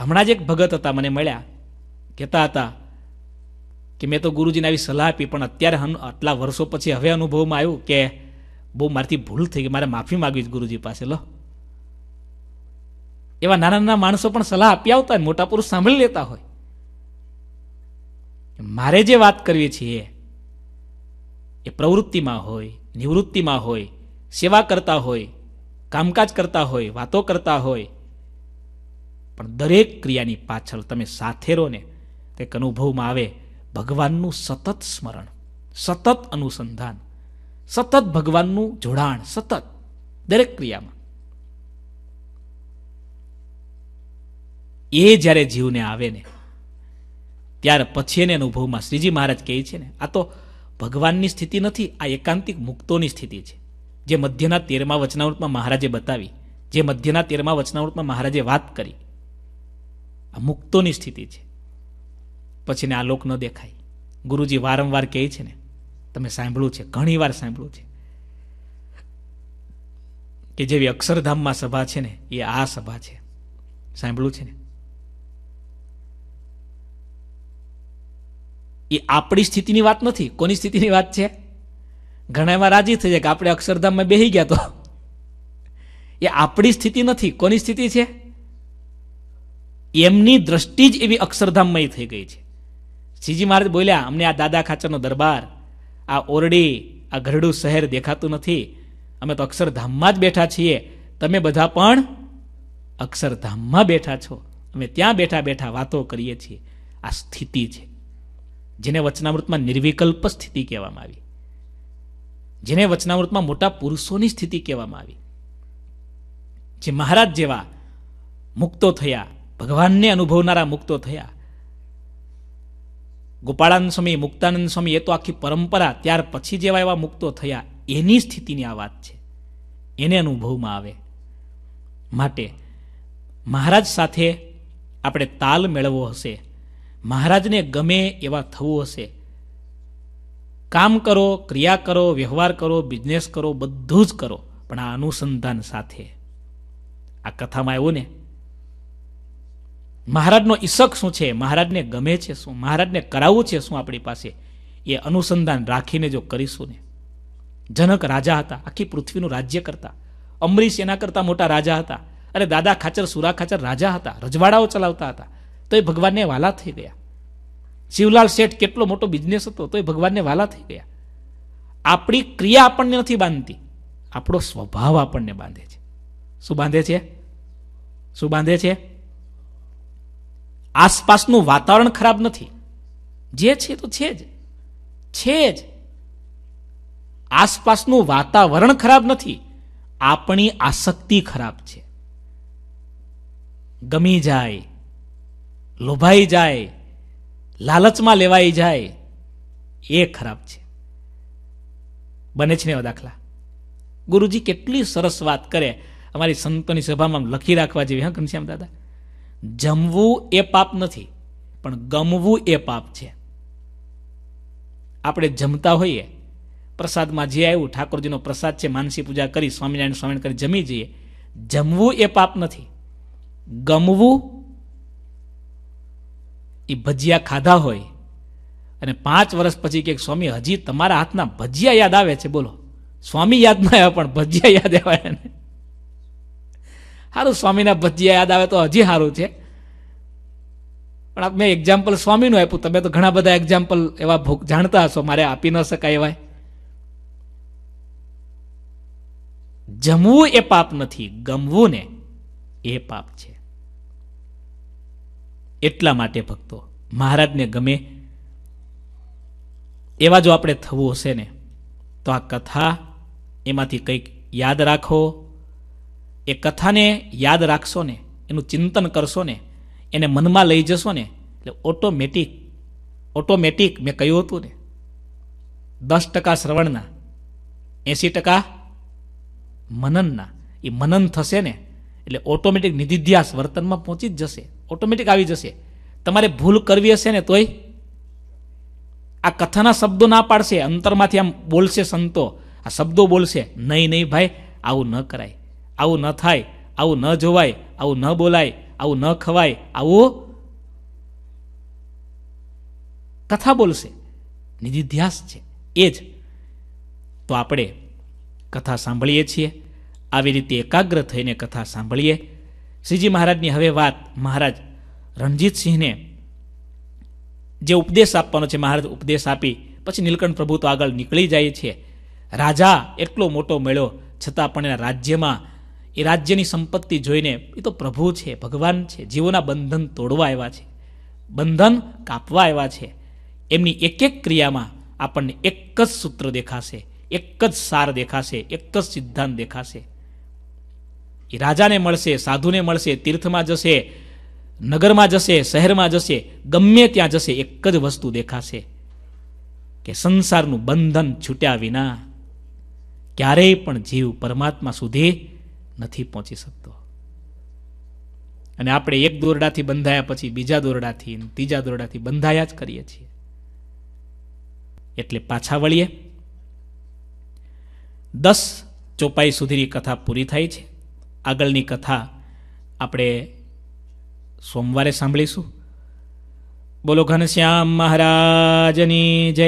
હમણાં જ એક ભગત હતા મને મળ્યા કહેતા હતા કે મેં તો ગુરુજીને આવી સલાહ આપી પણ અત્યારે આટલા વર્ષો પછી હવે અનુભવમાં આવ્યું કે બહુ મારથી ભૂલ થઈ ગઈ મારે માફી માગવી ગુરુજી પાસે લો એવા નાના નાના માણસો પણ સલાહ આપી આવતા હોય મોટા પુરુષ સાંભળી લેતા હોય મારે જે વાત કરવી છીએ એ પ્રવૃત્તિમાં હોય નિવૃત્તિમાં હોય સેવા કરતા હોય કામકાજ કરતા હોય વાતો કરતા હોય પણ દરેક ક્રિયાની પાછળ તમે સાથે રહો ને તો એક અનુભવમાં આવે ભગવાનનું સતત સ્મરણ સતત અનુસંધાન સતત ભગવાનનું જોડાણ સતત દરેક ક્રિયામાં એ જ્યારે જીવને આવે ને ત્યાર પછી એને અનુભવમાં શ્રીજી મહારાજ કહે છે ને આ તો ભગવાનની સ્થિતિ નથી આ એકાંતિક મુક્તોની સ્થિતિ છે જે મધ્યના તેરમા વચનાવૃતમાં મહારાજે બતાવી જે મધ્યના તેરમા વચનાવૃતમાં મહારાજે વાત કરી આ મુક્તોની સ્થિતિ છે પછીને આ લોક ન દેખાય ગુરુજી વારંવાર કહે છે ને તમે સાંભળ્યું છે ઘણીવાર સાંભળ્યું છે કે જેવી અક્ષરધામમાં સભા છે ને એ આ સભા છે સાંભળ્યું છે ને એ આપણી સ્થિતિની વાત નથી કોની સ્થિતિની વાત છે ઘણા એમાં રાજી થઈ જાય કે આપણે અક્ષરધામમાં બેસી ગયા તો એ આપણી સ્થિતિ નથી કોની સ્થિતિ છે એમની દ્રષ્ટિ જ એવી અક્ષરધામમય થઈ ગઈ છે શ્રીજી મહારાજ બોલ્યા અમને આ દાદા ખાચરનો દરબાર આ ઓરડી આ ઘરડું શહેર દેખાતું નથી અમે તો અક્ષરધામમાં જ બેઠા છીએ તમે બધા પણ અક્ષરધામમાં બેઠા છો અમે ત્યાં બેઠા બેઠા વાતો કરીએ છીએ આ સ્થિતિ છે જેને વચનામૃતમાં નિર્વિકલ્પ સ્થિતિ કહેવામાં આવી જેને વચનામૃતમાં મોટા પુરુષોની સ્થિતિ કહેવામાં આવી જે મહારાજ જેવા મુક્તો થયા ભગવાનને અનુભવનારા મુક્તો થયા ગોપાળાનંદ સ્વામી મુક્તાનંદ સ્વામી એ તો આખી પરંપરા ત્યાર પછી જેવા એવા મુક્તો થયા એની સ્થિતિની આ વાત છે એને અનુભવમાં આવે માટે મહારાજ સાથે આપણે તાલ મેળવવો હશે મહારાજને ગમે એવા થવું હશે કામ કરો ક્રિયા કરો વ્યવહાર કરો બિઝનેસ કરો બધું જ કરો પણ આ અનુસંધાન સાથે આ કથામાં એવું ને મહારાજનો ઈશક શું છે મહારાજને ગમે છે શું મહારાજને કરાવવું છે શું આપણી પાસે એ અનુસંધાન રાખીને જો કરીશું ને જનક રાજા હતા આખી પૃથ્વીનું રાજ્ય કરતા અમરીશ એના કરતાં મોટા રાજા હતા અને દાદા ખાચર સુરા ખાચર રાજા હતા રજવાડાઓ ચલાવતા હતા તો એ ભગવાનને વાલા થઈ ગયા શિવલાલ શેઠ કેટલો મોટો બિઝનેસ હતો તો એ ભગવાનને વાલા થઈ ગયા આપણી ક્રિયા આપણને નથી બાંધતી આપણો સ્વભાવ આપણને બાંધે છે શું બાંધે છે શું બાંધે છે આસપાસનું વાતાવરણ ખરાબ નથી જે છે તો છે જ છે જ આસપાસનું વાતાવરણ ખરાબ નથી આપણી આસક્તિ ખરાબ છે ગમી જાય લોભાઈ જાય લાલચમાં લેવાઈ જાય એ ખરાબ છે બને છે ને એવા દાખલા ગુરુજી કેટલી સરસ વાત કરે અમારી સંતોની સભામાં લખી રાખવા જેવી હા ઘનશ્યામ દાદા જમવું એ પાપ નથી પણ ગમવું એ પાપ છે આપણે જમતા હોઈએ પ્રસાદમાં જે આવ્યું ઠાકોરજીનો પ્રસાદ છે માનસી પૂજા કરી સ્વામિનારાયણ સ્વામિનારાયણ કરી જમી જઈએ જમવું એ પાપ નથી ગમવું એ ભજીયા ખાધા હોય અને પાંચ વર્ષ પછી કે સ્વામી હજી તમારા હાથના ભજીયા યાદ આવે છે બોલો સ્વામી યાદ ના આવ્યા પણ ભજીયા યાદ આવે એને સારું સ્વામીના ભજીયા યાદ આવે તો હજી સારું છે પણ આપ મેં એક્ઝામ્પલ સ્વામીનું આપ્યું તમે તો ઘણા બધા એક્ઝામ્પલ એવા ભોગ જાણતા હશો મારે આપી ન શકાય એવાય જમવું એ પાપ નથી ગમવું ને એ પાપ છે એટલા માટે ભક્તો મહારાજને ગમે એવા જો આપણે થવું હશે ને તો આ કથા એમાંથી કંઈક યાદ રાખો એ કથાને યાદ રાખશો ને એનું ચિંતન કરશો ને એને મનમાં લઈ જશો ને એટલે ઓટોમેટિક ઓટોમેટિક મેં કહ્યું હતું ને દસ ટકા શ્રવણના એંસી ટકા મનનના એ મનન થશે ને એટલે ઓટોમેટિક નિધિધ્યાસ વર્તનમાં પહોંચી જ જશે ઓટોમેટિક આવી જશે તમારે ભૂલ કરવી હશે ને તોય આ કથાના શબ્દો ના પાડશે અંતરમાંથી આમ બોલશે સંતો આ શબ્દો બોલશે નહીં નહીં ભાઈ આવું ન કરાય આવું ન થાય આવું ન જોવાય આવું ન બોલાય આવું ન ખવાય આવું કથા બોલશે નિધિધ્યાસ છે એ જ તો આપણે કથા સાંભળીએ છીએ આવી રીતે એકાગ્ર થઈને કથા સાંભળીએ શ્રીજી મહારાજની હવે વાત મહારાજ રણજીતસિંહને જે ઉપદેશ આપવાનો છે મહારાજ ઉપદેશ આપી પછી નીલકંઠ પ્રભુ તો આગળ નીકળી જાય છે રાજા એટલો મોટો મેળો છતાં પણ એના રાજ્યમાં એ રાજ્યની સંપત્તિ જોઈને એ તો પ્રભુ છે ભગવાન છે જીવોના બંધન તોડવા આવ્યા છે બંધન કાપવા આવ્યા છે એમની એક એક ક્રિયામાં આપણને એક જ સૂત્ર દેખાશે એક જ સાર દેખાશે એક જ સિદ્ધાંત દેખાશે એ રાજાને મળશે સાધુને મળશે તીર્થમાં જશે નગરમાં જશે શહેરમાં જશે ગમે ત્યાં જશે એક જ વસ્તુ દેખાશે કે સંસારનું બંધન છૂટ્યા વિના ક્યારેય પણ જીવ પરમાત્મા સુધી નથી પહોંચી શકતો અને આપણે એક દોરડાથી બંધાયા પછી બીજા દોરડાથી ત્રીજા દોરડાથી બંધાયા જ કરીએ છીએ એટલે પાછા વળીએ દસ ચોપાઈ સુધીની કથા પૂરી થાય છે આગળની કથા આપણે સોમવારે સાંભળીશું બોલો ઘનશ્યામ મહારાજની જય